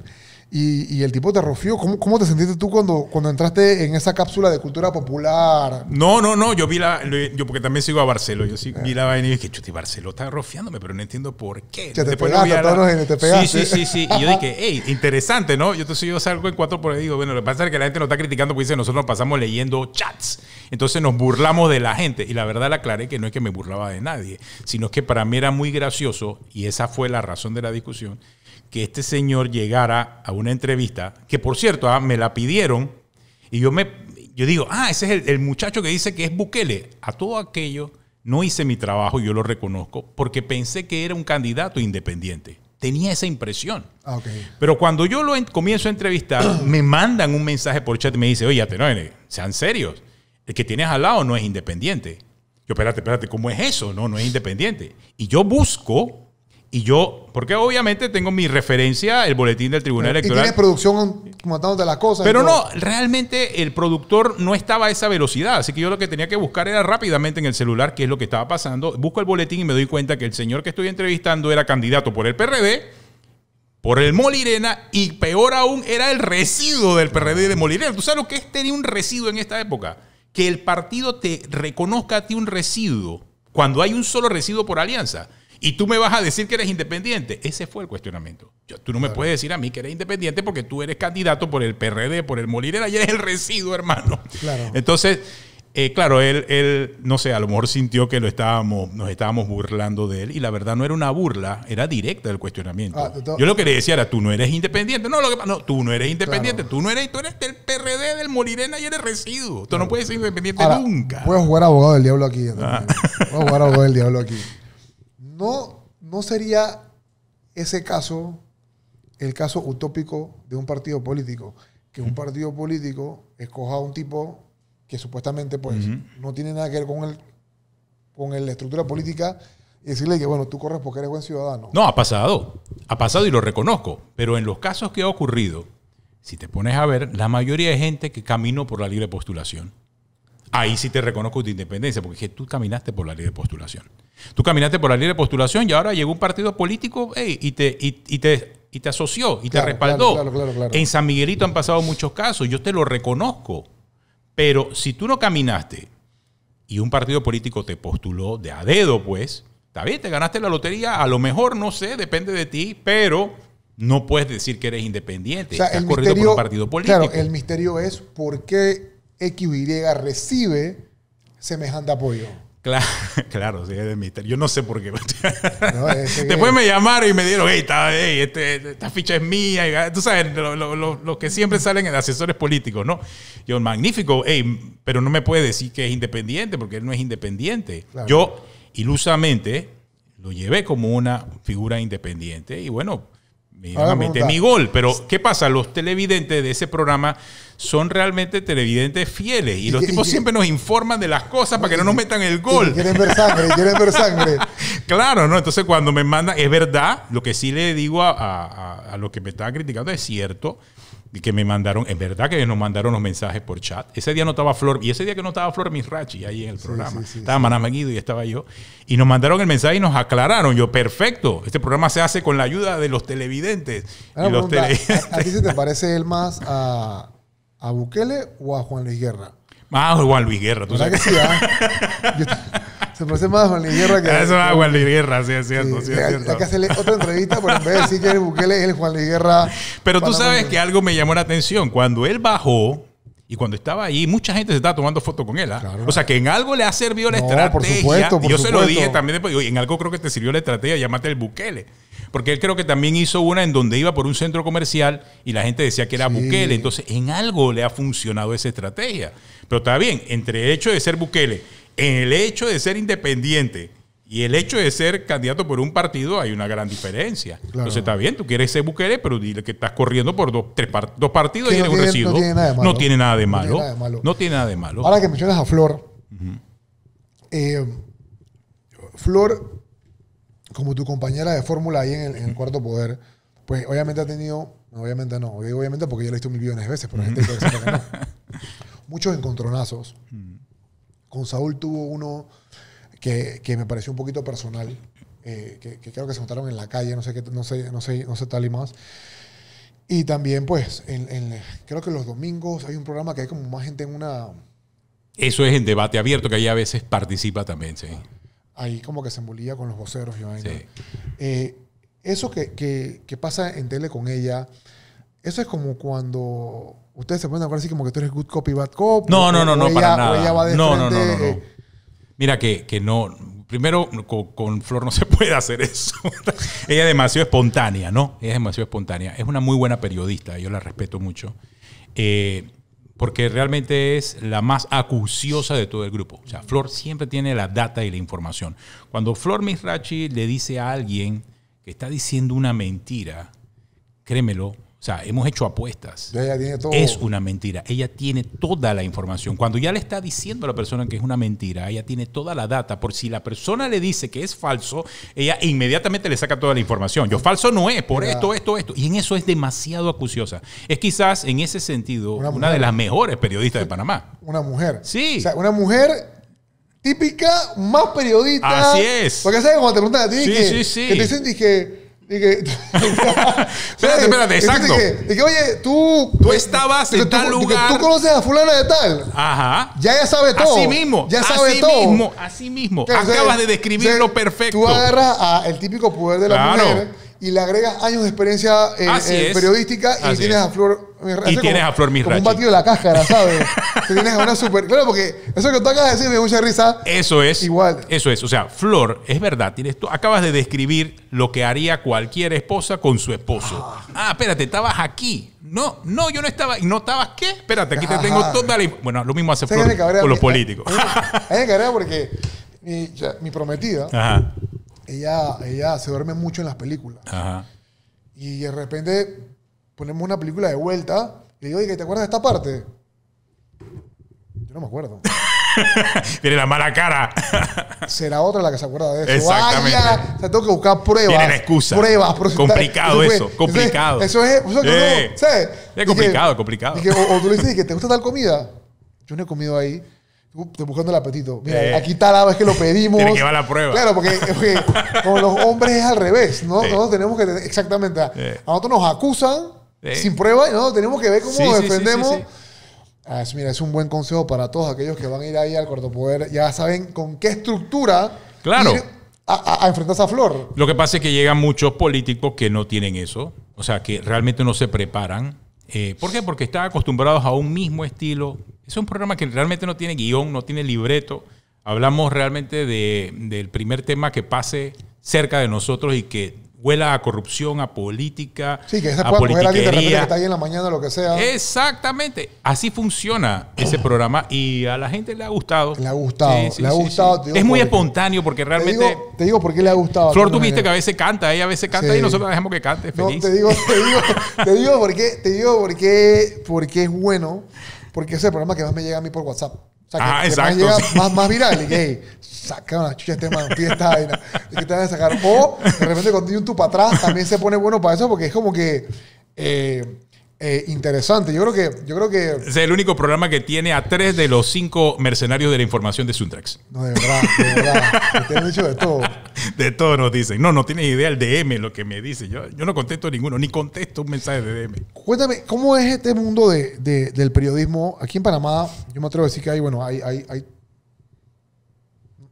Y, el tipo te rofió. ¿Cómo, te sentiste tú cuando, cuando entraste en esa cápsula de cultura popular? No, no, no. Yo vi la. Yo porque también sigo a Barceló. Yo sí, miraba ah. vi y dije, chuti, Barceló está rofiándome, pero no entiendo por qué. te pegaste, te pegaste. Sí, sí, sí, sí. y yo dije, hey, interesante, ¿no? Yo entonces yo salgo en cuatro por ahí digo, bueno, lo que pasa es que la gente nos está criticando porque dice, nosotros nos pasamos leyendo chats. Entonces nos burlamos de la gente. Y la verdad la aclaré que no es que me burlaba de nadie, sino que para mí era muy gracioso, y esa fue la razón de la discusión que este señor llegara a una entrevista, que por cierto, ah, me la pidieron, y yo me yo digo, ah, ese es el, muchacho que dice que es Bukele. A todo aquello no hice mi trabajo, yo lo reconozco, porque pensé que era un candidato independiente. Tenía esa impresión. Ah, Pero cuando yo lo comienzo a entrevistar, [CLEARS THROAT] me mandan un mensaje por chat y me dice, oye, no sean serios, el que tienes al lado no es independiente. Yo, espérate, espérate, ¿cómo es eso? No, no es independiente. Y yo busco y yo, porque obviamente tengo mi referencia, el boletín del Tribunal Electoral. Y tienes producción montándote las cosas. Pero no, realmente el productor no estaba a esa velocidad. Así que yo lo que tenía que buscar era rápidamente en el celular qué es lo que estaba pasando. Busco el boletín y me doy cuenta que el señor que estoy entrevistando era candidato por el PRD, por el Molirena y peor aún era el residuo del PRD de Molirena. ¿Tú sabes lo que es tener un residuo en esta época? Que el partido te reconozca a ti un residuo cuando hay un solo residuo por alianza y tú me vas a decir que eres independiente. Ese fue el cuestionamiento. tú no me puedes decir a mí que eres independiente porque tú eres candidato por el PRD, por el Molirena, y eres el residuo, hermano. Claro. Entonces, eh, claro, él, él, no sé, a lo mejor sintió que lo estábamos, nos estábamos burlando de él y la verdad no era una burla, era directa el cuestionamiento. Ah, Yo lo que le decía era, tú no eres independiente. No, lo no tú no eres independiente, tú no eres, tú eres del PRD, del Molirena y eres residuo. Tú no puedes ser independiente nunca. Puedo jugar abogado del diablo aquí. Ah. Puedo jugar abogado del diablo aquí. [LAUGHS] no, sería ese caso el caso utópico de un partido político. Que un partido político escoja a un tipo que supuestamente pues, no tiene nada que ver con, el, con la estructura política y decirle que, bueno, tú corres porque eres buen ciudadano. No, ha pasado. Ha pasado y lo reconozco. Pero en los casos que ha ocurrido, si te pones a ver, la mayoría de gente que caminó por la libre postulación, ahí sí te reconozco tu independencia, porque tú caminaste por la libre postulación. Tú caminaste por la línea de postulación y ahora llegó un partido político y, te, te, y te asoció y te respaldó. Claro, claro, en San Miguelito han pasado muchos casos, yo te lo reconozco. Pero si tú no caminaste y un partido político te postuló de a dedo, pues, está bien, te ganaste la lotería, a lo mejor, no sé, depende de ti, pero no puedes decir que eres independiente. O por un partido político. Claro, el misterio es por qué XY recibe semejante apoyo. Claro, [LAUGHS] claro, sí, de Yo no sé por qué. [LAUGHS] Después me llamaron y me dieron, hey, este, esta, ficha es mía. Tú sabes, los que siempre salen en asesores políticos, ¿no? Yo, magnífico, pero no me puede decir que es independiente porque él no es independiente. Yo, ilusamente, lo llevé como una figura independiente y bueno, me mi gol. Pero, ¿qué pasa? Los televidentes de ese programa son realmente televidentes fieles y, los tipos siempre nos informan de las cosas para que no nos metan el gol. quieren ver sangre, quieren ver sangre. [LAUGHS] claro, ¿no? Entonces, cuando me mandan, es verdad, lo que sí le digo a, a, los que me están criticando es cierto que me mandaron, es verdad que nos mandaron los mensajes por chat. Ese día no estaba Flor, y ese día que no estaba Flor rachi ahí en el programa. estaba estaba y estaba yo. Y nos mandaron el mensaje y nos aclararon. Yo, perfecto, este programa se hace con la ayuda de los televidentes. ¿A, ti se te parece él más a, a Bukele o a Juan Luis Guerra? Ah, Juan Luis Guerra, tú sabes. Que sí, ah? [LAUGHS] Se parece más a Juan Liguerra Guerra que. Eso es Juan Luis Guerra, sí, es cierto. Sí, es cierto. hay que hacerle otra entrevista, para en vez de decir que el Bukele es el Juan Luis Guerra. Pero tú sabes que algo me llamó la atención. Cuando él bajó, y cuando estaba ahí, mucha gente se estaba tomando foto con él. ¿ah? O sea, que en algo le ha servido la estrategia. y yo se lo dije también después. en algo creo que te sirvió la estrategia, llámate el Bukele. Porque él creo que también hizo una en donde iba por un centro comercial y la gente decía que era Bukele. Entonces, en algo le ha funcionado esa estrategia. Pero está bien, entre el hecho de ser Bukele en el hecho de ser independiente y el hecho de ser candidato por un partido hay una gran diferencia. Entonces está bien, tú quieres ser Bukele, pero dile que estás corriendo por dos, dos partidos y eres no tiene, no tiene, nada de malo. No tiene nada de malo. Ahora que mencionas a Flor, eh, Flor, como tu compañera de fórmula ahí en el, cuarto poder, pues obviamente ha tenido, obviamente no, obviamente porque yo la he visto mil millones de veces, pero gente que no. [LAUGHS] Muchos encontronazos. Con Saúl tuvo uno que, me pareció un poquito personal, eh, que, creo que se juntaron en la calle, no sé qué, no sé, no sé, no sé tal y más. Y también, pues, creo que los domingos hay un programa que hay como más gente en una. Eso es en debate abierto, que ahí a veces participa también, sí. Ahí como que se embolía con los voceros y eh, eso que, pasa en tele con ella, eso es como cuando ustedes se pueden a así como que tú eres good copy, bad cop No, no, no, no, para nada. no, no, no, no, eh. Mira que, no. Primero, con, Flor no se [LAUGHS] puede hacer eso. ella es demasiado espontánea, ¿no? Ella es demasiado espontánea. Es una muy buena periodista, yo la respeto mucho. Eh, porque realmente es la más acuciosa de todo el grupo. O sea, Flor siempre tiene la data y la información. Cuando Flor Misrachi le dice a alguien que está diciendo una mentira, créemelo, o sea, hemos hecho apuestas. Es una mentira. Ella tiene toda la información. Cuando ya le está diciendo a la persona que es una mentira, ella tiene toda la data. Por si la persona le dice que es falso, ella inmediatamente le saca toda la información. Yo falso no es, por esto, esto, esto. Y en eso es demasiado acuciosa. Es quizás en ese sentido una, de las mejores periodistas de Panamá. Una mujer. Sí. O sea, una mujer típica, más periodista. Así es. Porque sabes cuando te preguntan a ti que, sí, que te dije Dije, [LAUGHS] espérate, espérate, exacto. Dije, oye, tú. Tú estabas en tal lugar. tú conoces a fulana de tal. Ajá. Ya ya sabe todo. Así mismo. Ya sabe así Mismo, así mismo. Acabas de describirlo perfecto. Tú agarras al típico poder de la mujer y le agregas años de experiencia eh, eh, periodística y tienes a Flor Mirrachi. Y tienes a Flor Mirrachi. un batido de la cáscara, ¿sabes? [LAUGHS] te tienes a una super... Claro, porque eso que tú acabas de decir me da mucha risa. Eso es. Igual. Eso es. O sea, Flor, es verdad, tienes tú, acabas de describir lo que haría cualquier esposa con su esposo. Ah, espérate, estabas aquí. No, no, yo no estaba. ¿y ¿No estabas qué? Espérate, aquí te tengo toda la... Bueno, lo mismo hace Flor con los políticos. A mí me porque mi, mi prometida... Ajá ella, ella se duerme mucho en las películas. Ajá. Y de repente ponemos una película de vuelta y le digo, oye, ¿te acuerdas de esta parte? Yo no me acuerdo. [LAUGHS] Tiene la mala cara. Será otra la que se acuerda de eso. Exactamente. tengo que buscar pruebas. Tienen excusas. Pruebas. Complicado eso. complicado. Eso es. es, complicado, complicado. o, tú le dices te gusta tal comida. Yo no he comido ahí. Estoy buscando el apetito. aquí está la vez que lo pedimos. Tiene que va la prueba. Claro, porque, con los hombres es al revés, ¿no? tenemos que exactamente. A, nosotros nos acusan sin prueba y nosotros tenemos que ver cómo nos defendemos. Ah, mira, es un buen consejo para todos aquellos que van a ir ahí al cuarto poder. Ya saben con qué estructura claro. a, a, a enfrentarse a Flor. Lo que pasa es que llegan muchos políticos que no tienen eso. O sea, que realmente no se preparan eh, ¿Por qué? Porque están acostumbrados a un mismo estilo. Es un programa que realmente no tiene guión, no tiene libreto. Hablamos realmente del primer tema que pase cerca de nosotros y que huela a corrupción, a política, sí, que se a pueda Coger que está ahí en la mañana, lo que sea. Exactamente. Así funciona ese programa y a la gente le ha gustado. Le ha gustado, ha gustado. es muy espontáneo porque realmente... Te digo, te por qué le ha gustado. Flor, tú viste que a veces canta, ella a veces canta y nosotros dejamos que cante, te digo, te digo, [LAUGHS] te digo porque, te digo porque, porque es bueno, porque es el programa que más me llega a mí por WhatsApp. O sea, ah, más, llega más, viral y que hey, saca una chucha este man, fiesta vaina. y que te van a sacar. O de repente cuando tiene un para atrás también se pone bueno para eso porque es como que. Eh, eh, interesante. Yo creo que, yo creo que. Es el único programa que tiene a tres de los cinco mercenarios de la información de Suntrax. No, de verdad, de verdad. te dicho de todo. [LAUGHS] De todo nos dicen. No, no tiene idea el DM, lo que me dice. Yo, no contesto ninguno, ni contesto un mensaje de DM. Cuéntame, ¿cómo es este mundo del periodismo? Aquí en Panamá, yo me atrevo a decir que hay, bueno, hay, hay, hay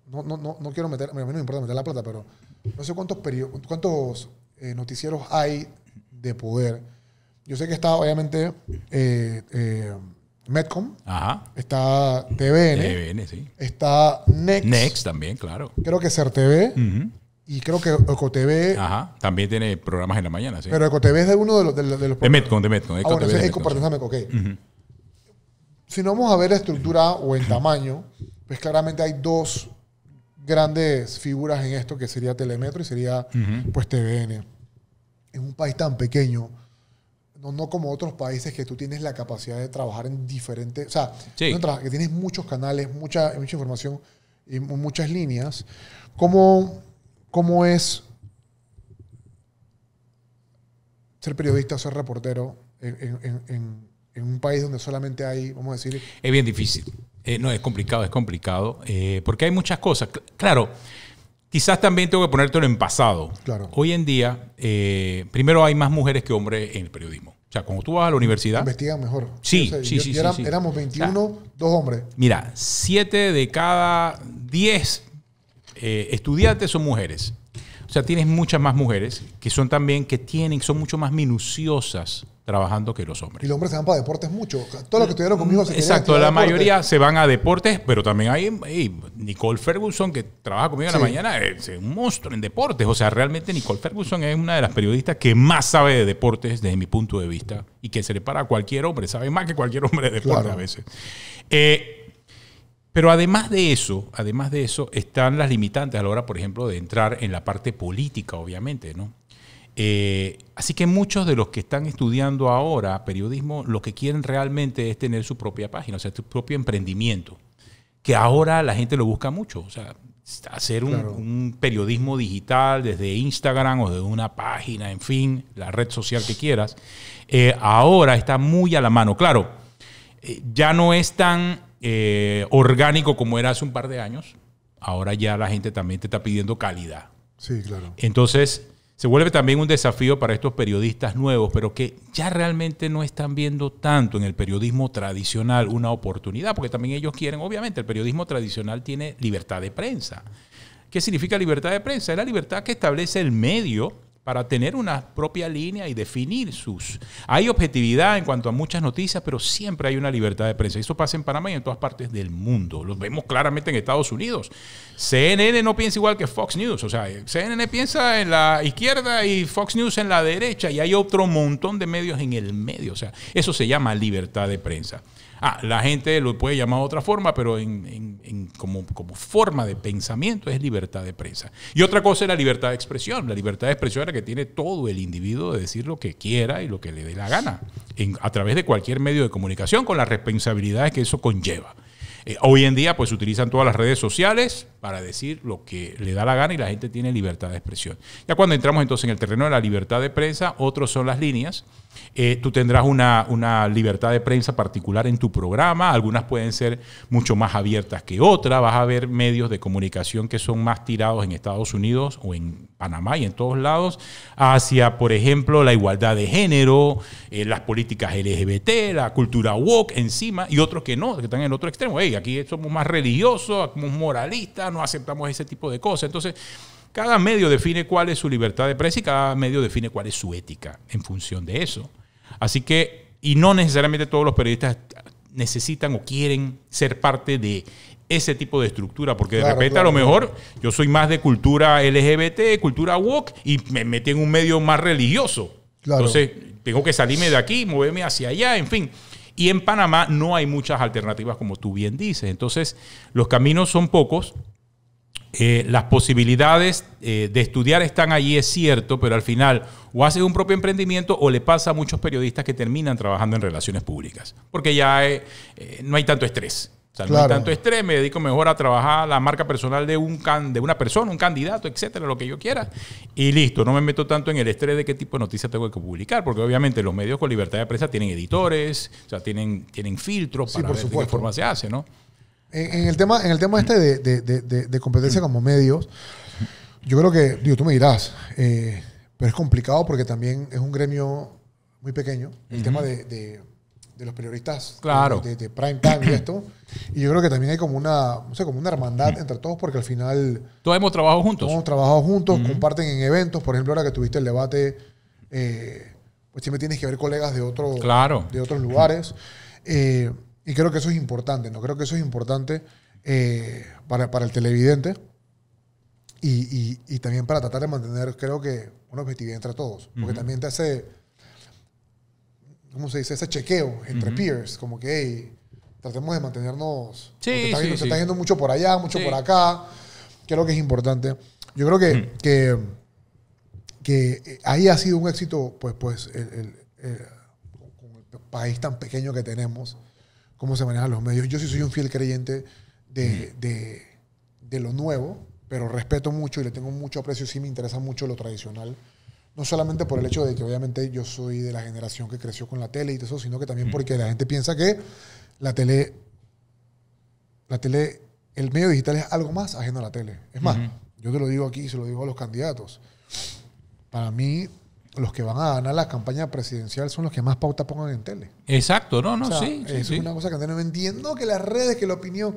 no, no, no, no, quiero meter, a mí no me importa meter la plata, pero no sé cuántos, cuántos eh, noticieros hay de poder yo sé que está, obviamente, eh, eh, Metcom. Ajá. Está TVN. TVN, sí. Está Next. Next también, claro. Creo que ser tv Y creo que EcoTV. Ajá. También tiene programas en la mañana, sí. Pero EcoTV es de uno de los, de, programas. De Metcom, de Metcom. Eco TV, ok. Si no vamos a ver la estructura o el tamaño, pues claramente hay dos grandes figuras en esto, que sería Telemetro y sería pues TVN. En un país tan pequeño, no, como otros países que tú tienes la capacidad de trabajar en diferentes, o sea, que tienes muchos canales, mucha, mucha información y muchas líneas. ¿Cómo, ¿Cómo es ser periodista, ser reportero en, un país donde solamente hay, vamos a decir... Es bien difícil. Eh, no, es complicado, es complicado, eh, porque hay muchas cosas. Claro, Quizás también tengo que ponértelo en pasado. Claro. Hoy en día, eh, primero hay más mujeres que hombres en el periodismo. O sea, cuando tú vas a la universidad. Investigan mejor. Sí, sí, sí, sí, Éramos 21, dos hombres. Mira, 7 de cada 10 eh, estudiantes son mujeres. O sea, tienes muchas más mujeres que son también, que tienen, son mucho más minuciosas trabajando que los hombres. Y los hombres se van para deportes mucho. Todo lo que estuvieron conmigo se Exacto, la mayoría se van a deportes, pero también hay Nicole Ferguson, que trabaja conmigo en la mañana, es un monstruo en deportes. O sea, realmente Nicole Ferguson es una de las periodistas que más sabe de deportes desde mi punto de vista y que se le para a cualquier hombre, sabe más que cualquier hombre de deportes a veces. Eh, pero además de eso, además de eso, están las limitantes a la hora, por ejemplo, de entrar en la parte política, obviamente, ¿no? Eh, así que muchos de los que están estudiando ahora periodismo, lo que quieren realmente es tener su propia página, o sea, su propio emprendimiento, que ahora la gente lo busca mucho, o sea, hacer un, periodismo digital desde Instagram o desde una página, en fin, la red social que quieras, eh, ahora está muy a la mano. Claro, eh, ya no es tan eh, orgánico como era hace un par de años, ahora ya la gente también te está pidiendo calidad. Sí, claro. Entonces, se vuelve también un desafío para estos periodistas nuevos, pero que ya realmente no están viendo tanto en el periodismo tradicional una oportunidad, porque también ellos quieren, obviamente, el periodismo tradicional tiene libertad de prensa. ¿Qué significa libertad de prensa? Es la libertad que establece el medio para tener una propia línea y definir sus. Hay objetividad en cuanto a muchas noticias, pero siempre hay una libertad de prensa. Eso pasa en Panamá y en todas partes del mundo. Lo vemos claramente en Estados Unidos. CNN no piensa igual que Fox News. O sea, CNN piensa en la izquierda y Fox News en la derecha. Y hay otro montón de medios en el medio. O sea, eso se llama libertad de prensa. Ah, la gente lo puede llamar de otra forma, pero en, como, forma de pensamiento es libertad de prensa. Y otra cosa es la libertad de expresión. La libertad de expresión es la que tiene todo el individuo de decir lo que quiera y lo que le dé la gana, a través de cualquier medio de comunicación, con las responsabilidades que eso conlleva. Eh, hoy en día, pues se utilizan todas las redes sociales para decir lo que le da la gana y la gente tiene libertad de expresión. Ya cuando entramos entonces en el terreno de la libertad de prensa, otros son las líneas eh, tú tendrás una, una, libertad de prensa particular en tu programa, algunas pueden ser mucho más abiertas que otras, vas a ver medios de comunicación que son más tirados en Estados Unidos o en Panamá y en todos lados, hacia, por ejemplo, la igualdad de género, eh, las políticas LGBT, la cultura woke encima, y otros que no, que están en otro extremo. aquí somos más religiosos, somos moralistas, no aceptamos ese tipo de cosas. Entonces, cada medio define cuál es su libertad de prensa y cada medio define cuál es su ética en función de eso. Así que, y no necesariamente todos los periodistas necesitan o quieren ser parte de ese tipo de estructura, porque de repente a lo mejor yo soy más de cultura LGBT, cultura woke, y me metí en un medio más religioso. Entonces, tengo que salirme de aquí, moverme hacia allá, en fin. Y en Panamá no hay muchas alternativas, como tú bien dices. Entonces, los caminos son pocos eh, las posibilidades eh, de estudiar están allí, es cierto, pero al final o haces un propio emprendimiento o le pasa a muchos periodistas que terminan trabajando en relaciones públicas, porque ya eh, no hay tanto estrés. O sea, No hay tanto estrés, me dedico mejor a trabajar la marca personal de, un can, de una persona, un candidato, etcétera, lo que yo quiera. Y listo, no me meto tanto en el estrés de qué tipo de noticias tengo que publicar, porque obviamente los medios con libertad de prensa tienen editores, o sea, tienen, tienen filtros para ver de qué forma se hace, ¿no? en, el tema, en el tema este de, de, de, competencia como medios, yo creo que, digo, tú me dirás, eh, pero es complicado porque también es un gremio muy pequeño. El tema de, de, los periodistas claro. de, prime time y esto. Y yo creo que también hay como una, no sé, como una hermandad entre todos porque al final... Todos hemos trabajado juntos. hemos trabajado juntos, comparten en eventos. Por ejemplo, ahora que tuviste el debate, eh, pues siempre tienes que ver colegas de, otro, claro. de otros lugares. Eh, y creo que eso es importante, ¿no? Creo que eso es importante eh, para, para, el televidente y, y, también para tratar de mantener, creo que, una objetividad entre todos. Porque también te hace, ¿cómo se dice? Ese chequeo entre peers, como que, hey, tratemos de mantenernos. Sí, se está, yendo mucho por allá, mucho por acá. Creo que es importante. Yo creo que, mm. que, que, eh, ahí ha sido un éxito, pues, pues, el, el, eh, país tan pequeño que tenemos cómo se manejan los medios. Yo sí soy un fiel creyente mm. de, lo nuevo, pero respeto mucho y le tengo mucho aprecio, sí me interesa mucho lo tradicional. No solamente por el hecho de que obviamente yo soy de la generación que creció con la tele y todo eso, sino que también mm. porque la gente piensa que la tele, la tele, el medio digital es algo más ajeno a la tele. Es más, yo te lo digo aquí y se lo digo a los candidatos. Para mí, los que van a ganar la campaña presidencial son los que más pauta pongan en tele. Exacto, no, no, sí. Es una cosa que no entiendo que las redes, que la opinión.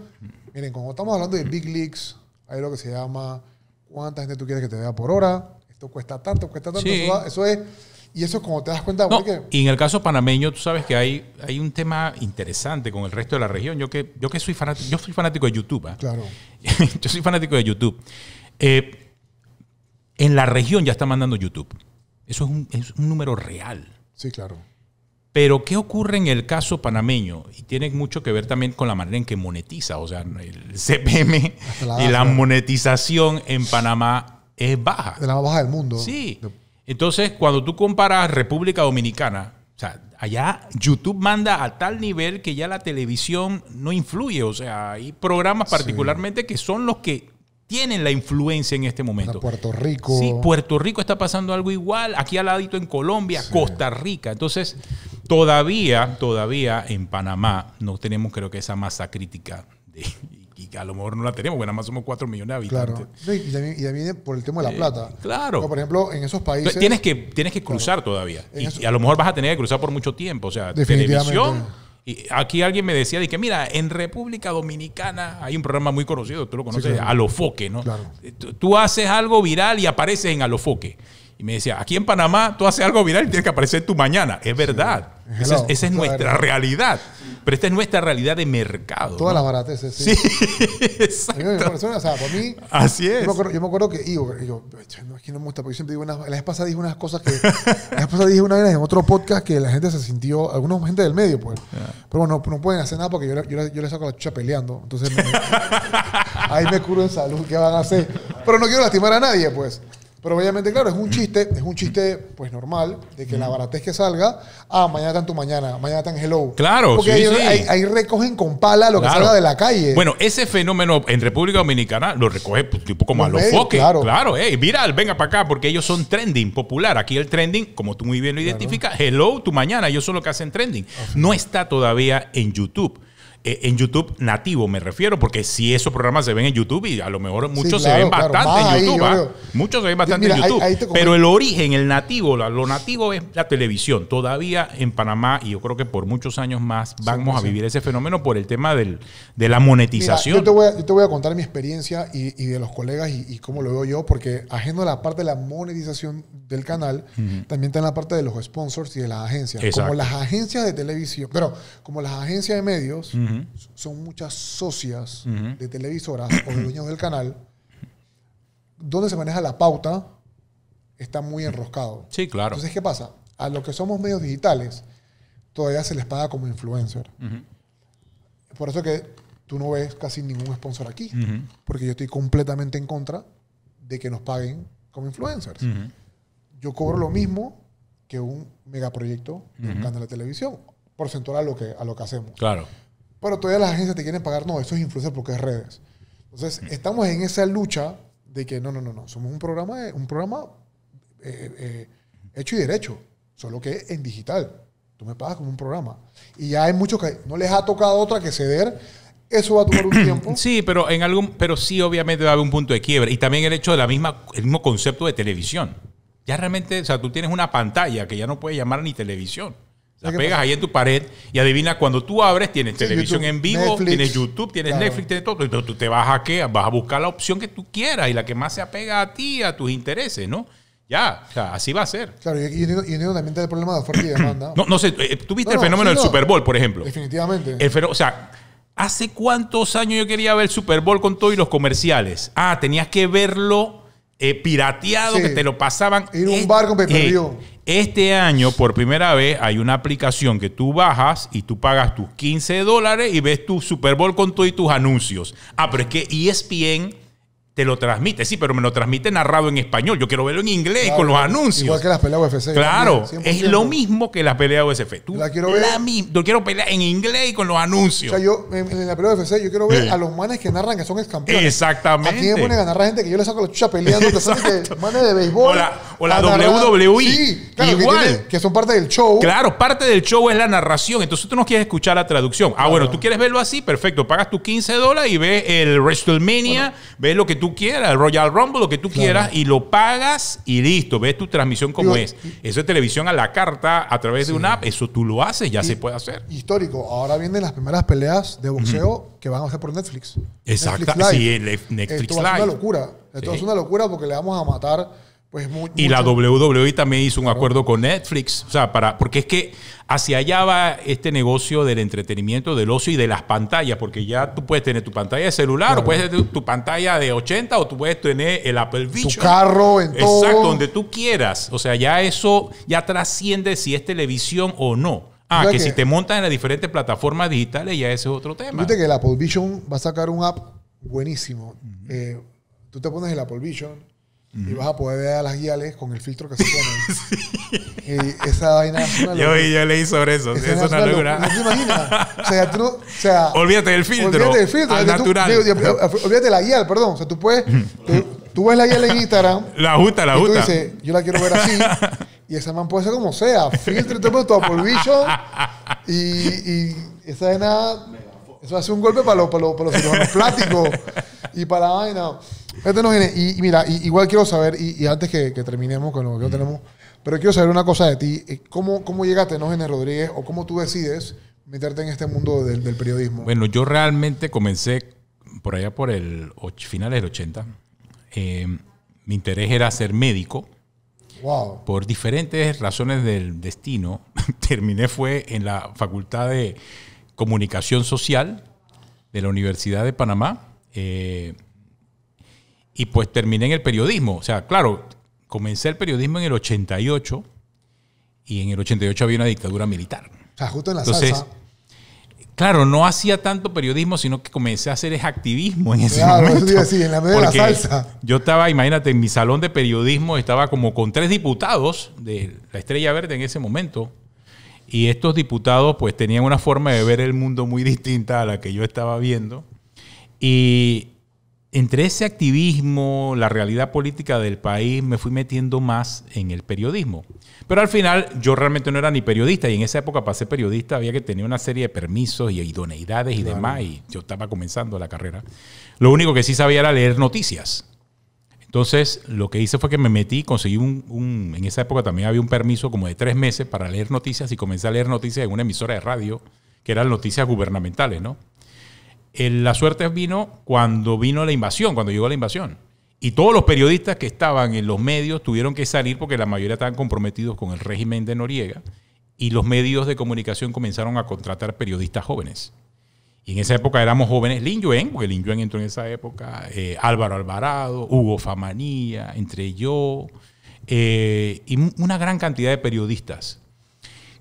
Miren, como estamos hablando de Big Leaks, hay lo que se llama cuánta gente tú quieres que te vea por hora, esto cuesta tanto, cuesta tanto, eso, es. Y eso es como te das cuenta. y en el caso panameño, tú sabes que hay, hay un tema interesante con el resto de la región. Yo que, yo que soy fanático, yo soy fanático de YouTube. ¿ah? Claro. [LAUGHS] yo soy fanático de YouTube. Eh, en la región ya está mandando YouTube. Eso es un, número real. Sí, claro. Pero ¿qué ocurre en el caso panameño? Y tiene mucho que ver también con la manera en que monetiza. O sea, el CPM y la monetización en Panamá es baja. De la más baja del mundo. Sí. Entonces, cuando tú comparas República Dominicana, o sea, allá YouTube manda a tal nivel que ya la televisión no influye. O sea, hay programas particularmente que son los que tienen la influencia en este momento. Puerto Rico. Sí, Puerto Rico está pasando algo igual, aquí al ladito en Colombia, Costa Rica. Entonces, todavía, todavía en Panamá no tenemos creo que esa masa crítica y a lo mejor no la tenemos, porque nada más somos 4 millones de habitantes. Claro. y, también, por el tema de la eh, plata. claro. por ejemplo, en esos países. Tienes que, tienes que cruzar todavía. Y, y, a lo mejor vas a tener que cruzar por mucho tiempo. O sea, televisión y aquí alguien me decía de que, mira, en República Dominicana hay un programa muy conocido, tú lo conoces, Alofoque, ¿no? Tú, haces algo viral y apareces en Alofoque. Y me decía, aquí en Panamá tú haces algo viral y tienes que aparecer tu mañana. Es verdad. Esa, es, nuestra realidad. Pero esta es nuestra realidad de mercado. Todas las barateces, sí. [LAUGHS] exacto. o sea, para mí... Así es. Yo me acuerdo, que... Y yo, yo no, me gusta, porque yo siempre digo unas... La vez pasada dije unas cosas que... la vez pasada dije una vez en otro podcast que la gente se sintió... Algunos gente del medio, pues. Ah. Pero bueno, no, no pueden hacer nada porque yo, yo, les saco la chucha peleando. Entonces... [LAUGHS] ahí me curo en salud. ¿Qué van a hacer? Pero no quiero lastimar a nadie, pues. Pero obviamente, claro, es un chiste, es un chiste pues normal, de que la baratez que salga, ah, mañana tan tu mañana, mañana tan hello. Claro, Porque sí, Ahí, recogen con pala lo que salga de la calle. Bueno, ese fenómeno en República Dominicana lo recoge pues, tipo como a los Claro, claro viral, venga para acá, porque ellos son trending, popular. Aquí el trending, como tú muy bien lo identificas, hello, tu mañana, ellos son los que hacen trending. no está todavía en YouTube. Eh, en YouTube nativo, me refiero, porque si esos programas se ven en YouTube y a lo mejor ¿ah? muchos se ven bastante en YouTube. Muchos se ven bastante en YouTube. pero el origen, el nativo, lo nativo es la televisión. Todavía en Panamá, y yo creo que por muchos años más vamos a vivir ese fenómeno por el tema del, de la monetización. yo, te voy a, contar mi experiencia y, de los colegas y, cómo lo veo yo, porque ajeno la parte de la monetización del canal, también está en la parte de los sponsors y de las agencias. Como las agencias de televisión, pero como las agencias de medios son muchas socias de televisoras o de dueños del canal, donde se maneja la pauta está muy enroscado. Sí, claro. Entonces, ¿qué pasa? A los que somos medios digitales, todavía se les paga como influencer. Por eso que tú no ves casi ningún sponsor aquí, porque yo estoy completamente en contra de que nos paguen como influencers. Yo cobro lo mismo que un megaproyecto de un canal de televisión porcentual a lo que, a lo que hacemos. Claro pero todavía las agencias te quieren pagar, no, eso es influencer porque es redes. Entonces, mm. estamos en esa lucha de que no, no, no, no, somos un programa, un programa eh, eh, hecho y derecho, solo que en digital. Tú me pagas como un programa. Y ya hay muchos que no les ha tocado otra que ceder. Eso va a tomar un [CLEARS THROAT] tiempo. Sí, pero en algún, pero sí, obviamente va a haber un punto de quiebre. Y también el hecho de la misma, el mismo concepto de televisión. Ya realmente, o sea, tú tienes una pantalla que ya no puedes llamar ni televisión. La pegas ahí en tu pared y adivina cuando tú abres, tienes televisión en vivo, tienes YouTube, tienes Netflix, tienes todo. Entonces tú te vas a qué? Vas a buscar la opción que tú quieras y la que más se apega a ti, a tus intereses, ¿no? Ya, o sea, así va a ser. Claro, y, y, también el problema de oferta [CLEARS THROAT] no, sé, eh, eh, tú viste el fenómeno del Super Bowl, por ejemplo. Definitivamente. o sea, ¿hace cuántos años yo quería ver el Super Bowl con todo y los comerciales? Ah, tenías que verlo eh, pirateado que te lo pasaban. En un e- barco me e- perdió. este año, por primera vez, hay una aplicación que tú bajas y tú pagas tus 15 dólares y ves tu Super Bowl con todos tus anuncios. Ah, pero es que ESPN te lo transmite. Sí, pero me lo transmite narrado en español. Yo quiero verlo en inglés con los anuncios. Igual que las peleas UFC. Claro, es lo mismo que las peleas UFC. Tú la quiero ver. yo quiero pelear en inglés y con los anuncios. O sea, yo en, la pelea UFC yo quiero ver a los manes que narran que son ex Exactamente. Aquí me ponen a narrar gente que yo le saco la chucha peleando, que son manes de béisbol. O la, o WWE. Sí, claro, igual. Que, son parte del show. Claro, parte del show es la narración. Entonces tú no quieres escuchar la traducción. Ah, bueno, tú quieres verlo así, perfecto. Pagas tus 15 dólares y ves el WrestleMania, ves lo que tú quieras, el Royal Rumble, lo que tú quieras, y lo pagas y listo, ves tu transmisión como es. eso es televisión a la carta a través de una app, eso tú lo haces, ya se puede hacer. Histórico, ahora vienen las primeras peleas de boxeo que van a hacer por Netflix. Exacto, Netflix Live. Esto Es una locura. Esto es una locura porque le vamos a matar pues y la WWE también hizo un acuerdo con Netflix, o sea, para, porque es que hacia allá va este negocio del entretenimiento, del ocio y de las pantallas, porque ya tú puedes tener tu pantalla de celular, o puedes tener tu, pantalla de 80, o tú puedes tener el Apple Vision. Tu carro, en Exacto, donde tú quieras. O sea, ya eso ya trasciende si es televisión o no. Ah, que, si te montas en las diferentes plataformas digitales, ya ese es otro tema. Viste que el Apple Vision va a sacar un app buenísimo. Eh, tú te pones el Apple Vision y vas a poder ver a las guiales con el filtro que se [LAUGHS] pone Y esa vaina yo, leí sobre eso. es una locura. No te imaginas. O sea, tú o sea, olvídate del filtro. Olvídate del filtro. natural. olvídate de la guía, perdón. O sea, tú puedes. Tú, ves la guía en Instagram. La justa, la justa. Y tú dices, yo la quiero ver así. [LAUGHS] Y esa man puede ser como sea. Filtro y todo, por bicho Y, y esa vaina. Eso hace un golpe para los, para los, plásticos. Y para la vaina. Este no viene. Y, mira, igual quiero saber, y, antes que, terminemos con lo que tenemos, pero quiero saber una cosa de ti. Eh, ¿Cómo, cómo llegaste ¿no, Rodríguez o cómo tú decides meterte en este mundo del, periodismo? Bueno, yo realmente comencé por allá por el finales del 80. Eh, mi interés era ser médico. Wow. Por diferentes razones del destino, [LAUGHS] terminé fue en la Facultad de Comunicación Social de la Universidad de Panamá. Eh, y pues terminé en el periodismo. O sea, claro, comencé el periodismo en el 88 y en el 88 había una dictadura militar. O sea, justo en la Entonces, Claro, no hacía tanto periodismo, sino que comencé a hacer es activismo en ese momento. Yo estaba, imagínate, en mi salón de periodismo estaba como con tres diputados de la Estrella Verde en ese momento. Y estos diputados pues tenían una forma de ver el mundo muy distinta a la que yo estaba viendo. Y, entre ese activismo, la realidad política del país, me fui metiendo más en el periodismo. Pero al final yo realmente no era ni periodista y en esa época para ser periodista había que tener una serie de permisos y idoneidades y demás y yo estaba comenzando la carrera. Lo único que sí sabía era leer noticias. Entonces lo que hice fue que me metí, conseguí un, un en esa época también había un permiso como de tres meses para leer noticias y comencé a leer noticias en una emisora de radio que eran noticias gubernamentales, ¿no? la suerte vino cuando vino la invasión, cuando llegó la invasión. Y todos los periodistas que estaban en los medios tuvieron que salir porque la mayoría estaban comprometidos con el régimen de Noriega y los medios de comunicación comenzaron a contratar periodistas jóvenes. Y en esa época éramos jóvenes Lin Yuen, porque Lin Yuen entró en esa época, eh, Álvaro Alvarado, Hugo Famanía, entre yo, eh, y una gran cantidad de periodistas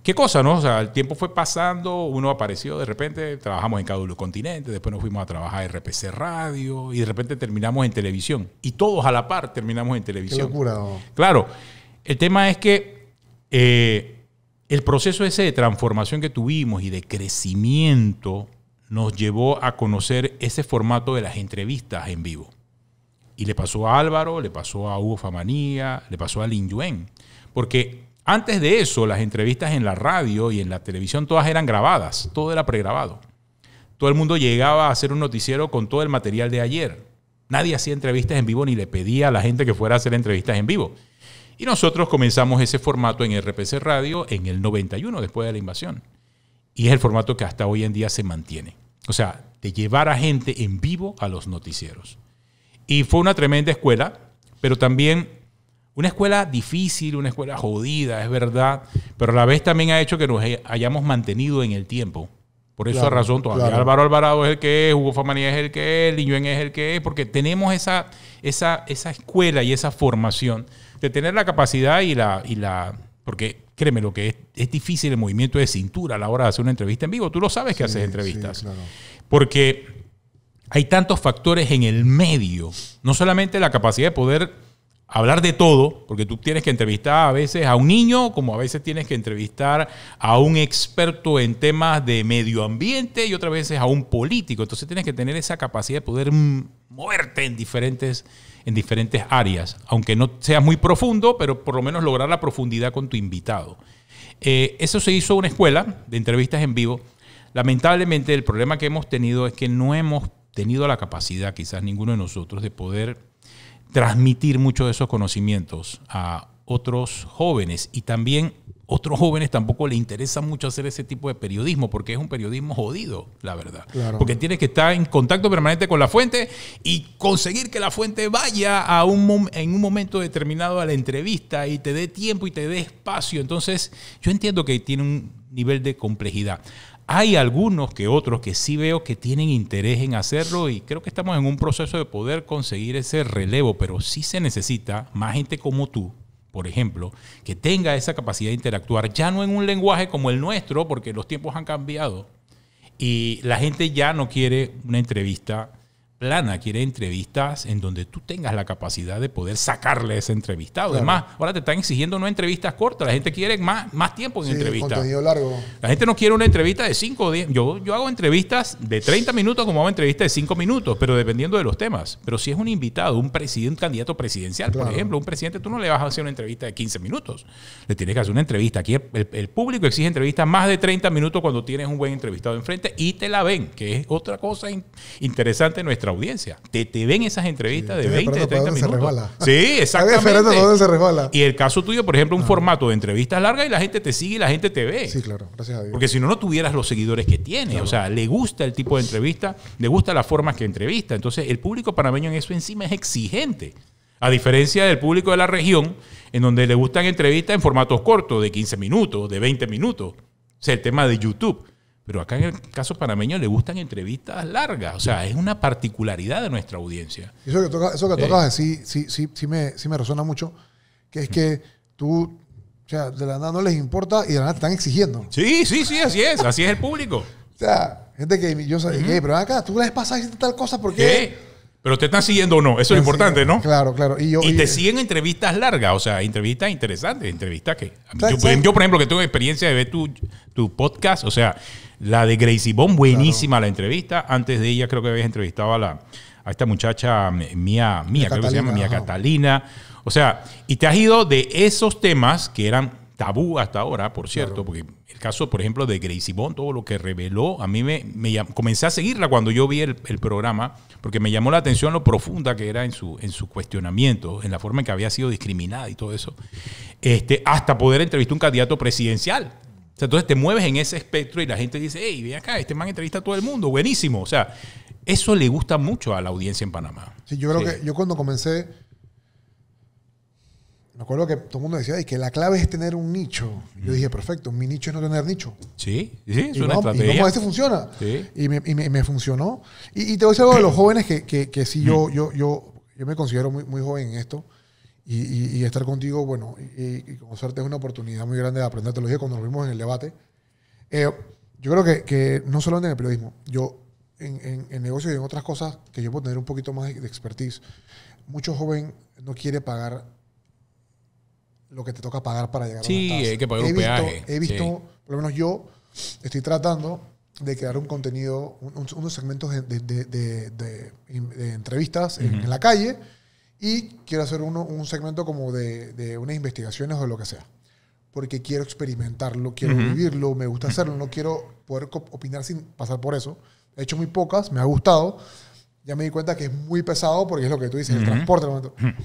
qué cosa, ¿no? O sea, el tiempo fue pasando, uno apareció, de repente trabajamos en cada continente, después nos fuimos a trabajar en RPC Radio y de repente terminamos en televisión. Y todos a la par terminamos en televisión. Qué Claro, el tema es que eh, el proceso ese de transformación que tuvimos y de crecimiento nos llevó a conocer ese formato de las entrevistas en vivo. Y le pasó a Álvaro, le pasó a Hugo Famanía, le pasó a Lin Yuen. Porque antes de eso, las entrevistas en la radio y en la televisión todas eran grabadas, todo era pregrabado. Todo el mundo llegaba a hacer un noticiero con todo el material de ayer. Nadie hacía entrevistas en vivo ni le pedía a la gente que fuera a hacer entrevistas en vivo. Y nosotros comenzamos ese formato en RPC Radio en el 91, después de la invasión. Y es el formato que hasta hoy en día se mantiene. O sea, de llevar a gente en vivo a los noticieros. Y fue una tremenda escuela, pero también una escuela difícil, una escuela jodida, es verdad, pero a la vez también ha hecho que nos hayamos mantenido en el tiempo. Por esa razón, Álvaro Alvarado es el que es, Hugo Famanía es el que es, Liñuen es el que es, porque tenemos esa, esa, esa escuela y esa formación de tener la capacidad y la. Y la porque créeme, lo que es, es difícil el movimiento de cintura a la hora de hacer una entrevista en vivo. Tú lo sabes que haces entrevistas. Porque hay tantos factores en el medio, no solamente la capacidad de poder hablar de todo, porque tú tienes que entrevistar a veces a un niño, como a veces tienes que entrevistar a un experto en temas de medio ambiente y otras veces a un político. Entonces tienes que tener esa capacidad de poder moverte en diferentes, en diferentes áreas, aunque no seas muy profundo, pero por lo menos lograr la profundidad con tu invitado. Eh, eso se hizo una escuela de entrevistas en vivo. Lamentablemente el problema que hemos tenido es que no hemos tenido la capacidad, quizás ninguno de nosotros, de poder transmitir muchos de esos conocimientos a otros jóvenes y también otros jóvenes tampoco le interesa mucho hacer ese tipo de periodismo porque es un periodismo jodido, la verdad. Porque tienes que estar en contacto permanente con la fuente y conseguir que la fuente vaya a un en un momento determinado a la entrevista y te dé tiempo y te dé espacio. Entonces, yo entiendo que tiene un nivel de complejidad. Hay algunos que otros que sí veo que tienen interés en hacerlo y creo que estamos en un proceso de poder conseguir ese relevo, pero sí se necesita más gente como tú, por ejemplo, que tenga esa capacidad de interactuar, ya no en un lenguaje como el nuestro, porque los tiempos han cambiado y la gente ya no quiere una entrevista plana quiere entrevistas en donde tú tengas la capacidad de poder sacarle ese entrevistado. Además, ahora te están exigiendo no entrevistas cortas, la gente quiere más, más tiempo en sí, entrevistas. largo. La gente no quiere una entrevista de 5 o 10. Yo, yo hago entrevistas de 30 minutos como hago entrevistas de 5 minutos, pero dependiendo de los temas. Pero si es un invitado, un, presidente, candidato presidencial, por ejemplo, un presidente, tú no le vas a hacer una entrevista de 15 minutos, le tienes que hacer una entrevista. Aquí el, público exige entrevistas más de 30 minutos cuando tienes un buen entrevistado enfrente y te la ven, que es otra cosa interesante en nuestra audiencia. Te, te ven esas entrevistas de 20, 30 minutos. Sí, exactamente. Y el caso tuyo, por ejemplo, un ah. formato de entrevistas largas y la gente te sigue y la gente te ve. Sí, claro, gracias a Porque si no, no tuvieras los seguidores que tiene. O sea, le gusta el tipo de entrevista, le gusta la forma que entrevista. Entonces, el público panameño en eso encima es exigente. A diferencia del público de la región, en donde le gustan entrevistas en formatos cortos, de 15 minutos, de 20 minutos. O sea, el tema de YouTube. Pero acá en el caso panameño le gustan entrevistas largas. O sea, es una particularidad de nuestra audiencia. Eso que, toca, eso que eh. sí, sí, sí, sí, me, sí resuena mucho, que es que tú, o sea, de la nada no les importa y de la nada te están exigiendo. Sí, sí, sí, así es. Así es el público. o sea, gente que yo sabía, pero acá tú la pasas pasada tal cosa, porque... ¿Qué? Pero te están siguiendo o no, eso es importante, ¿no? Claro, claro. Y, te siguen entrevistas largas, o sea, entrevistas interesantes, entrevistas que... yo, por ejemplo, que tengo experiencia de ver tu, tu podcast, o sea, la de Gracie Bond, buenísima la entrevista. Antes de ella creo que habías entrevistado a, la, a esta muchacha Mía, mm, Mía, creo que se llama Mía Catalina. O sea, y te has ido de esos temas que eran tabú hasta ahora, por cierto, porque el caso, por ejemplo, de Gracie Bond, todo lo que reveló, a mí me, comencé a seguirla cuando yo vi el, programa, porque me llamó la atención lo profunda que era en su, en su cuestionamiento, en la forma en que había sido discriminada y todo eso, este, hasta poder entrevistar a un candidato presidencial. O sea, entonces te mueves en ese espectro y la gente dice, hey, ven acá, este man entrevista a todo el mundo, buenísimo. O sea, eso le gusta mucho a la audiencia en Panamá. Sí, yo creo que yo cuando comencé me acuerdo que todo el mundo decía, que la clave es tener un nicho. Yo mm. dije, perfecto, mi nicho es no tener nicho. Sí, sí, es una estrategia. Y este pues, funciona. Y, me, y me, funcionó. Y, te voy a decir algo de los [CLEARS THROAT] jóvenes que, que, que sí, yo, mm. yo, yo, yo me considero muy, muy joven en esto. Y, estar contigo, bueno, y, conocerte es una oportunidad muy grande de aprender. Te lo dije cuando nos vimos en el debate. Eh, yo creo que, que, no solo en el periodismo, yo en, en, en negocios y en otras cosas que yo puedo tener un poquito más de expertise. Mucho joven no quiere pagar lo que te toca pagar para llegar a la una Sí, hay que pagar un peaje. He visto, por lo menos yo, estoy tratando de crear un contenido, unos segmentos de, entrevistas en, la calle y quiero hacer uno, un segmento como de, unas investigaciones o lo que sea. Porque quiero experimentarlo, quiero vivirlo, me gusta hacerlo, no quiero poder opinar sin pasar por eso. He hecho muy pocas, me ha gustado. Ya me di cuenta que es muy pesado porque es lo que tú dices, el transporte. El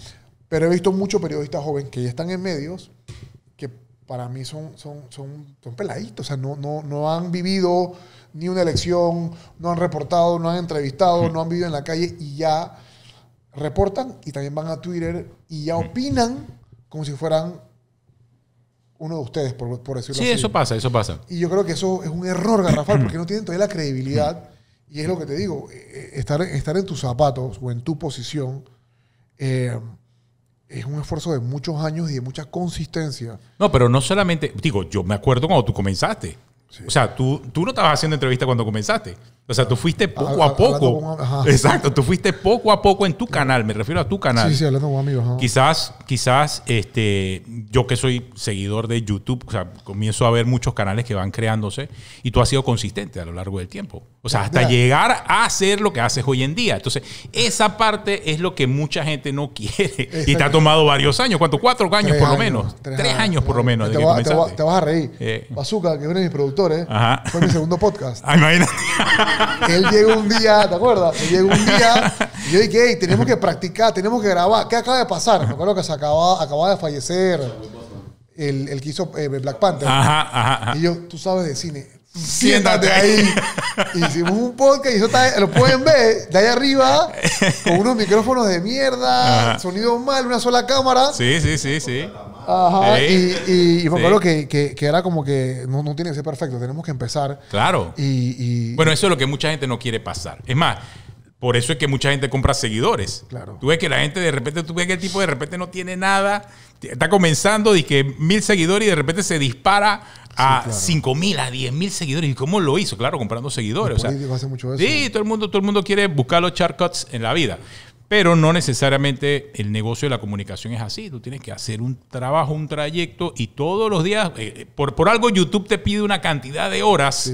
pero he visto muchos periodistas jóvenes que ya están en medios que para mí son, son, son, son peladitos, o sea, no, no, no han vivido ni una elección, no han reportado, no han entrevistado, no han vivido en la calle y ya reportan y también van a Twitter y ya opinan como si fueran uno de ustedes, por, decirlo así. Sí, eso pasa, eso pasa. Y yo creo que eso es un error, Garrafal, porque no tienen todavía la credibilidad. Y es lo que te digo, eh, eh, estar, estar en tus zapatos o en tu posición eh, es un esfuerzo de muchos años y de mucha consistencia. No, pero no solamente, digo, yo me acuerdo cuando tú comenzaste. O sea, tú, tú no estabas haciendo entrevista cuando comenzaste. O sea, tú fuiste poco a, poco. Exacto, tú fuiste poco a poco en tu canal, me refiero a tu canal. Sí, sí, hablando tengo amigos. Quizás, quizás, este, yo que soy seguidor de YouTube, o sea, comienzo a ver muchos canales que van creándose y tú has sido consistente a lo largo del tiempo. O sea, hasta llegar a hacer lo que haces hoy en día. Entonces, esa parte es lo que mucha gente no [LAUGHS] quiere y te ha tomado varios años. ¿Cuánto? Cuatro años por lo menos. Tres, años, por lo menos. Te, vas a reír. Eh. Bazooka, que es uno de mis productores, fue mi segundo podcast. Ay, ah, imagínate. [LAUGHS] él llegó un día, ¿te acuerdas? Él llega un día y yo dije, hey, tenemos que practicar, tenemos que grabar. ¿Qué acaba de pasar? Me acuerdo que se acababa, de fallecer el, el que hizo eh, Black Panther. Y yo, tú sabes de cine Siéntate ahí. [LAUGHS] Hicimos un podcast y lo pueden ver de ahí arriba con unos micrófonos de mierda, sonido mal, una sola cámara. Sí, sí, sí, sí. Ajá. Y, y, lo que, que, era como que no, tiene que ser perfecto, tenemos que empezar. Claro. Y, bueno, eso es lo que mucha gente no quiere pasar. Es más, por eso es que mucha gente compra seguidores. Claro. Tú ves que la gente de repente, tú ves que el tipo de repente no tiene nada, está comenzando, dice mil seguidores y de repente se dispara a 5 mil, a 10 mil seguidores. ¿Y cómo lo hizo? Claro, comprando seguidores. Sí, todo el, mundo, todo el mundo quiere buscar los shortcuts en la vida. Pero no necesariamente el negocio de la comunicación es así. Tú tienes que hacer un trabajo, un trayecto y todos los días, eh, eh, por, por algo YouTube te pide una cantidad de horas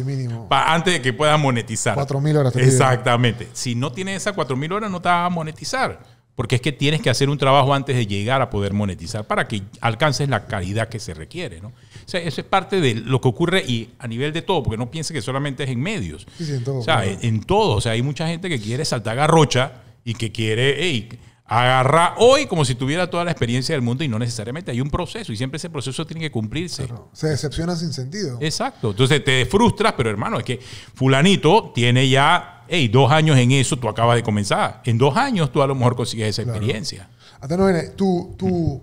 antes de que puedas monetizar. mil horas. Exactamente. Si no tienes esas mil horas, no te vas a monetizar. Porque es que tienes que hacer un trabajo antes de llegar a poder monetizar para que alcances la calidad que se requiere. ¿no? O sea, eso es parte de lo que ocurre y a nivel de todo, porque no piense que solamente es en medios. Sí, en todo. O sea, en, todo. O sea, hay mucha gente que quiere saltar garrocha y que quiere, Agarra hoy como si tuviera toda la experiencia del mundo y no necesariamente. Hay un proceso y siempre ese proceso tiene que cumplirse. se decepciona sin sentido. Exacto. Entonces te frustras, pero hermano, es que fulanito tiene ya, hey, dos años en eso, tú acabas de comenzar. En dos años tú a lo mejor consigues esa experiencia. Hasta tú, tú,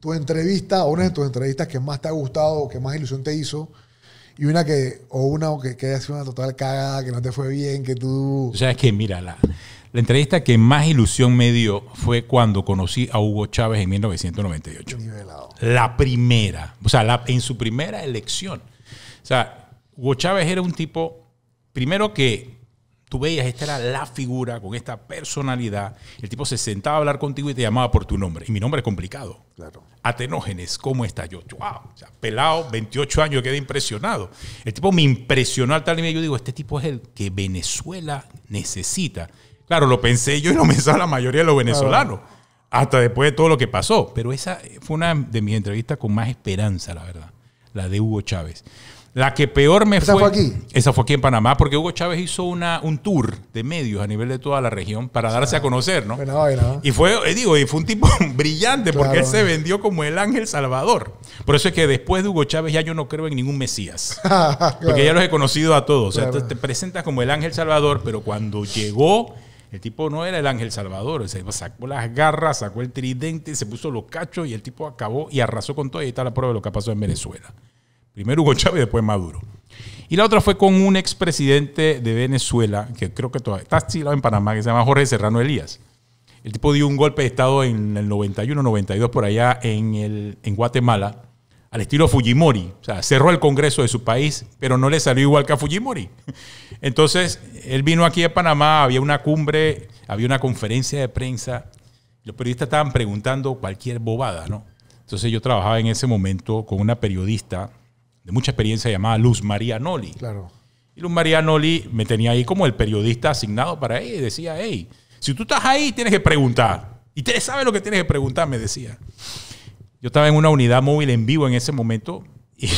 tu entrevista una de tus entrevistas que más te ha gustado que más ilusión te hizo y una que, o una que, que sido una total cagada, que no te fue bien, que tú... O sea, es que mírala la entrevista que más ilusión me dio fue cuando conocí a Hugo Chávez en 1998. La primera, o sea, en su primera elección. O sea, Hugo Chávez era un tipo, primero que tú veías, esta era la figura con esta personalidad. El tipo se sentaba a hablar contigo y te llamaba por tu nombre. Y mi nombre es complicado. Claro. Atenógenes, ¿cómo está Yo, wow, pelado, 28 años, quedé impresionado. El tipo me impresionó al tal nivel. Yo digo, este tipo es el que Venezuela necesita. Claro, lo pensé yo y lo [LAUGHS] pensaba la mayoría de los venezolanos, hasta después de todo lo que pasó. Pero esa fue una de mis entrevistas con más esperanza, la verdad, la de Hugo Chávez. La que peor me fue. ¿Esa fue aquí? Esa fue aquí en Panamá, porque Hugo Chávez hizo una, un tour de medios a nivel de toda la región para darse a conocer, ¿no? Y fue, eh, digo, y fue un tipo [LAUGHS] brillante, porque él se vendió como el ángel salvador. Por eso es que después de Hugo Chávez ya yo no creo en ningún Mesías. [LAUGHS] Porque ya los he conocido a todos. O sea, te presentas como el ángel salvador, pero cuando llegó el tipo no era el ángel salvador, sacó las garras, sacó el tridente, se puso los cachos y el tipo acabó y arrasó con todo. Y está la prueba de lo que pasó en Venezuela. Primero Hugo Chávez, y después Maduro. Y la otra fue con un expresidente de Venezuela, que creo que todavía está asilado en Panamá, que se llama Jorge Serrano Elías. El tipo dio un golpe de Estado en el 91, 92, por allá el, en Guatemala al estilo Fujimori. O sea, cerró el Congreso de su país, pero no le salió igual que a Fujimori. Entonces, él vino aquí a Panamá, había una cumbre, había una conferencia de prensa. Los periodistas estaban preguntando cualquier bobada, ¿no? Entonces yo trabajaba en ese momento con una periodista de mucha experiencia llamada Luz María Noli. Claro. Y Luz María Noli me tenía ahí como el periodista asignado para ella y decía, hey, si tú estás ahí, tienes que preguntar. Y te sabes lo que tienes que preguntar, me decía. Yo estaba en una unidad móvil en vivo en ese momento. Y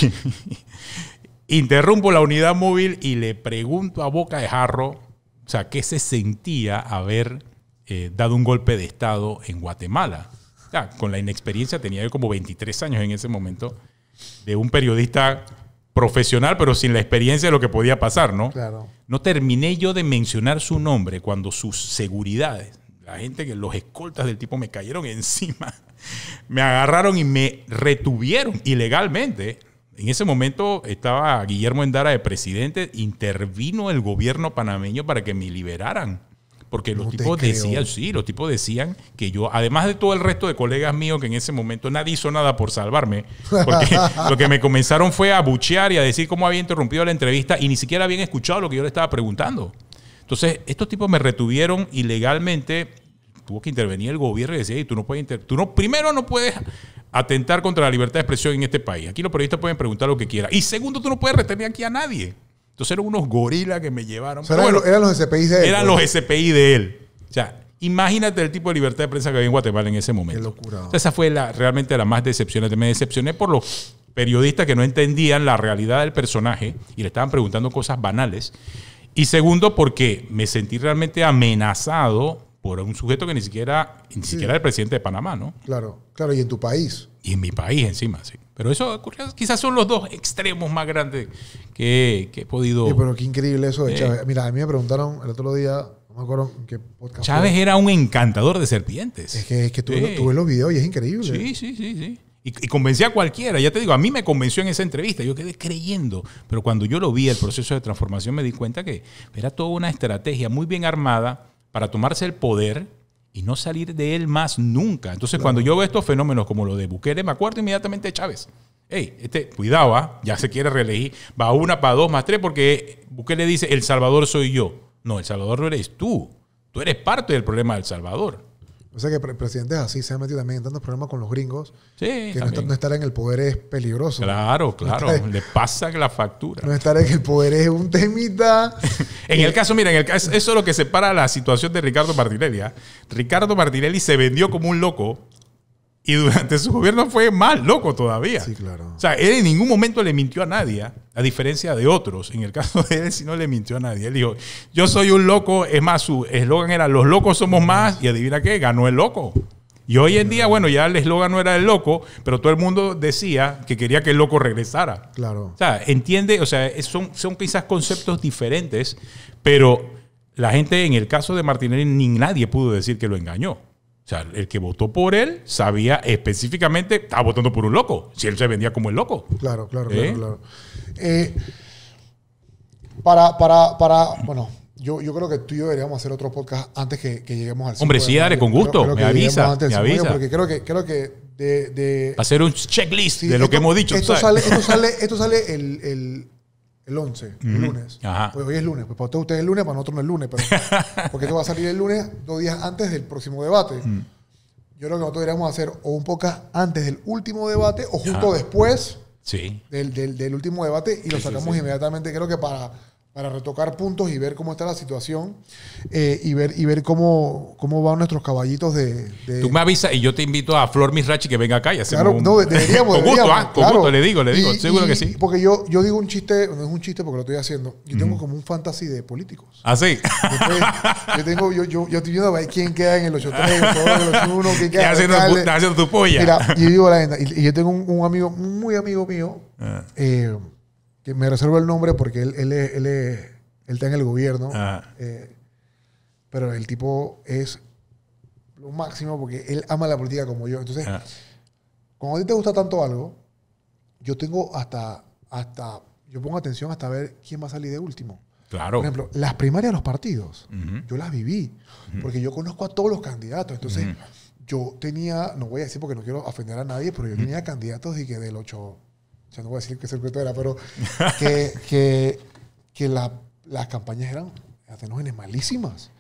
[LAUGHS] interrumpo la unidad móvil y le pregunto a boca de jarro, o sea, qué se sentía haber eh, dado un golpe de Estado en Guatemala. Ya, con la inexperiencia, tenía yo como 23 años en ese momento, de un periodista profesional, pero sin la experiencia de lo que podía pasar, ¿no? Claro. No terminé yo de mencionar su nombre cuando sus seguridades, la gente que los escoltas del tipo me cayeron encima me agarraron y me retuvieron ilegalmente. En ese momento estaba Guillermo Endara de presidente, intervino el gobierno panameño para que me liberaran. Porque los tipos decían, sí, los tipos decían que yo, además de todo el resto de colegas míos que en ese momento nadie hizo nada por salvarme, porque [LAUGHS] lo que me comenzaron fue a buchear y a decir cómo había interrumpido la entrevista y ni siquiera habían escuchado lo que yo le estaba preguntando. Entonces, estos tipos me retuvieron ilegalmente tuvo que intervenir el gobierno y decir, tú no puedes, tú no, primero no puedes atentar contra la libertad de expresión en este país. Aquí los periodistas pueden preguntar lo que quieran. Y segundo, tú no puedes retener aquí a nadie. Entonces eran unos gorilas que me llevaron. eran los SPI de él. Eran pues. los SPI de él. O sea, imagínate el tipo de libertad de prensa que había en Guatemala en ese momento. esa fue la, realmente la más decepcionante. Me decepcioné por los periodistas que no entendían la realidad del personaje y le estaban preguntando cosas banales. Y segundo, porque me sentí realmente amenazado por un sujeto que ni siquiera, siquiera era el presidente de Panamá, ¿no? Claro, claro, y en tu país. Y en mi país encima, sí. Pero eso quizás son los dos extremos más grandes que, he podido... pero qué increíble eso de eh. Chávez. Mira, a mí me preguntaron el otro día, no me acuerdo qué podcast. Chávez era un encantador de serpientes. Es que, tú, los videos y es increíble. Sí, sí, sí, sí. Y, y, convencí a cualquiera. Ya te digo, a mí me convenció en esa entrevista. Yo quedé creyendo. Pero cuando yo lo vi, el proceso de transformación, me di cuenta que era toda una estrategia muy bien armada para tomarse el poder y no salir de él más nunca. Entonces, cuando yo veo estos fenómenos como lo de Bukele, me acuerdo inmediatamente de Chávez. Hey, este, cuidado, ¿ah? ya se quiere reelegir. Va una, para dos, más tres, porque Bukele dice, El Salvador soy yo. No, El Salvador no eres tú. Tú eres parte del problema del Salvador. O sea que el presidente así se ha metido también en tantos problemas con los gringos. Sí, que no estar, en el poder es peligroso. Claro, claro. le pasa la factura. No estar en el poder es un temita. [LAUGHS] en el caso, mira, en el eso es lo que separa la situación de Ricardo Martinelli. ¿ah? Ricardo Martinelli se vendió como un loco y durante su gobierno fue más loco todavía. Sí, claro. O sea, él en ningún momento le mintió a nadie, a diferencia de otros. En el caso de él, si no le mintió a nadie. Él dijo, yo soy un loco. Es más, su eslogan era, los locos somos más. Y adivina qué, ganó el loco. Y hoy en día, bueno, ya el eslogan no era el loco, pero todo el mundo decía que quería que el loco regresara. Claro. O sea, entiende, o sea, son, son quizás conceptos diferentes, pero la gente, en el caso de Martinelli, ni nadie pudo decir que lo engañó. O sea, el que votó por él sabía específicamente, que estaba votando por un loco, si él se vendía como el loco. Claro, claro, ¿Eh? claro, eh, para, para, para, bueno, yo, creo que tú y yo deberíamos hacer otro podcast antes que, lleguemos al Hombre, sí, dale, con gusto. me avisa, me avisa. Porque creo que, creo que de, Hacer un checklist de lo que hemos dicho. Esto, Sale, esto, sale, esto sale el el 11, el lunes. Pues hoy es lunes. Pues para todos ustedes es lunes, para nosotros no es lunes. [LAUGHS] porque esto va a salir el lunes, dos días antes del próximo debate. Mm. Yo creo que nosotros deberíamos hacer o un poco antes del último debate o justo después sí. del, último debate y lo sacamos inmediatamente. Creo que para para retocar puntos y ver cómo está la situación eh, y ver, y ver cómo, cómo van nuestros caballitos de, Tú me avisas y yo te invito a Flor Misrachi que venga acá y hacemos claro, un... no, deberíamos, [LAUGHS] con gusto, ah, con gusto, le digo, le digo, seguro que sí. Porque yo, yo digo un chiste, no es un chiste porque lo estoy haciendo, yo tengo mm. como un fantasy de políticos. ¿Ah, sí? yo tengo, yo, yo, yo estoy viendo quién queda en el 83, el 81, quién [LAUGHS] queda en haciendo, haciendo tu polla. Mira, yo digo la y, yo tengo un, un amigo, muy amigo mío, ah. eh, me reservo el nombre porque él, está en el gobierno. Eh, pero el tipo es lo máximo porque él ama la política como yo. Entonces, cuando a ti te gusta tanto algo, yo tengo hasta, hasta, yo pongo atención hasta ver quién va a salir de último. Claro. Por ejemplo, las primarias de los partidos, yo las viví, porque yo conozco a todos los candidatos. Entonces, yo tenía, no voy a decir porque no quiero ofender a nadie, pero yo tenía candidatos y que del 8 o no voy a decir qué secreto era, pero que, [LAUGHS] que, las campañas eran atenógenes malísimas.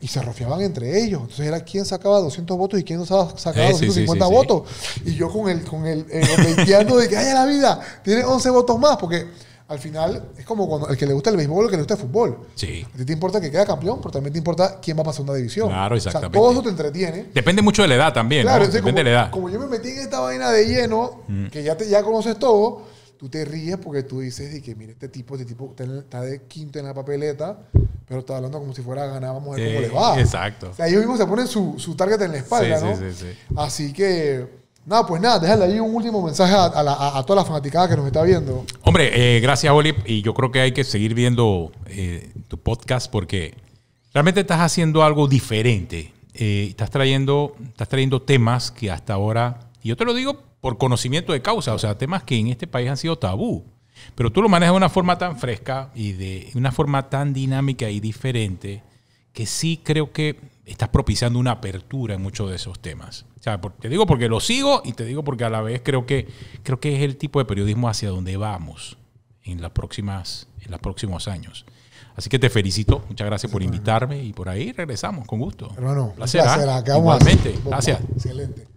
Y se rofiaban entre ellos. Entonces era quién sacaba 200 votos y quién sacaba 250 votos. Y yo con el, con el, eh, de que haya la vida, tiene 11 votos más, porque al final es como cuando el que le gusta el béisbol o el que le gusta el fútbol. Sí. A ti te importa que queda campeón, pero también te importa quién va a pasar una división. Claro, exactamente. todo eso te entretiene. Depende mucho de la edad también. Claro, depende de la edad. Como yo me metí en esta vaina de lleno, mm. que ya, te, ya conoces todo, tú te ríes porque tú dices, y que mire, este tipo, este tipo está de quinto en la papeleta, pero está hablando como si fuera ganábamos vamos a ver cómo le va. Exacto. O sea, ellos se ponen su, su target en la espalda, ¿no? Sí, sí, sí. Así que Nada, pues nada, déjale ahí un último mensaje a, a, la, a toda la fanaticada que nos está viendo. Hombre, eh, gracias, Oli. Y yo creo que hay que seguir viendo eh, tu podcast porque realmente estás haciendo algo diferente. Eh, estás, trayendo, estás trayendo temas que hasta ahora, y yo te lo digo por conocimiento de causa, o sea, temas que en este país han sido tabú. Pero tú lo manejas de una forma tan fresca y de una forma tan dinámica y diferente que sí creo que estás propiciando una apertura en muchos de esos temas. O sea, te digo porque lo sigo y te digo porque a la vez creo que, creo que es el tipo de periodismo hacia donde vamos en, las próximas, en los próximos años. Así que te felicito, muchas gracias por invitarme y por ahí regresamos, con gusto. Hermano, ¿ah? Igualmente, gracias. Excelente.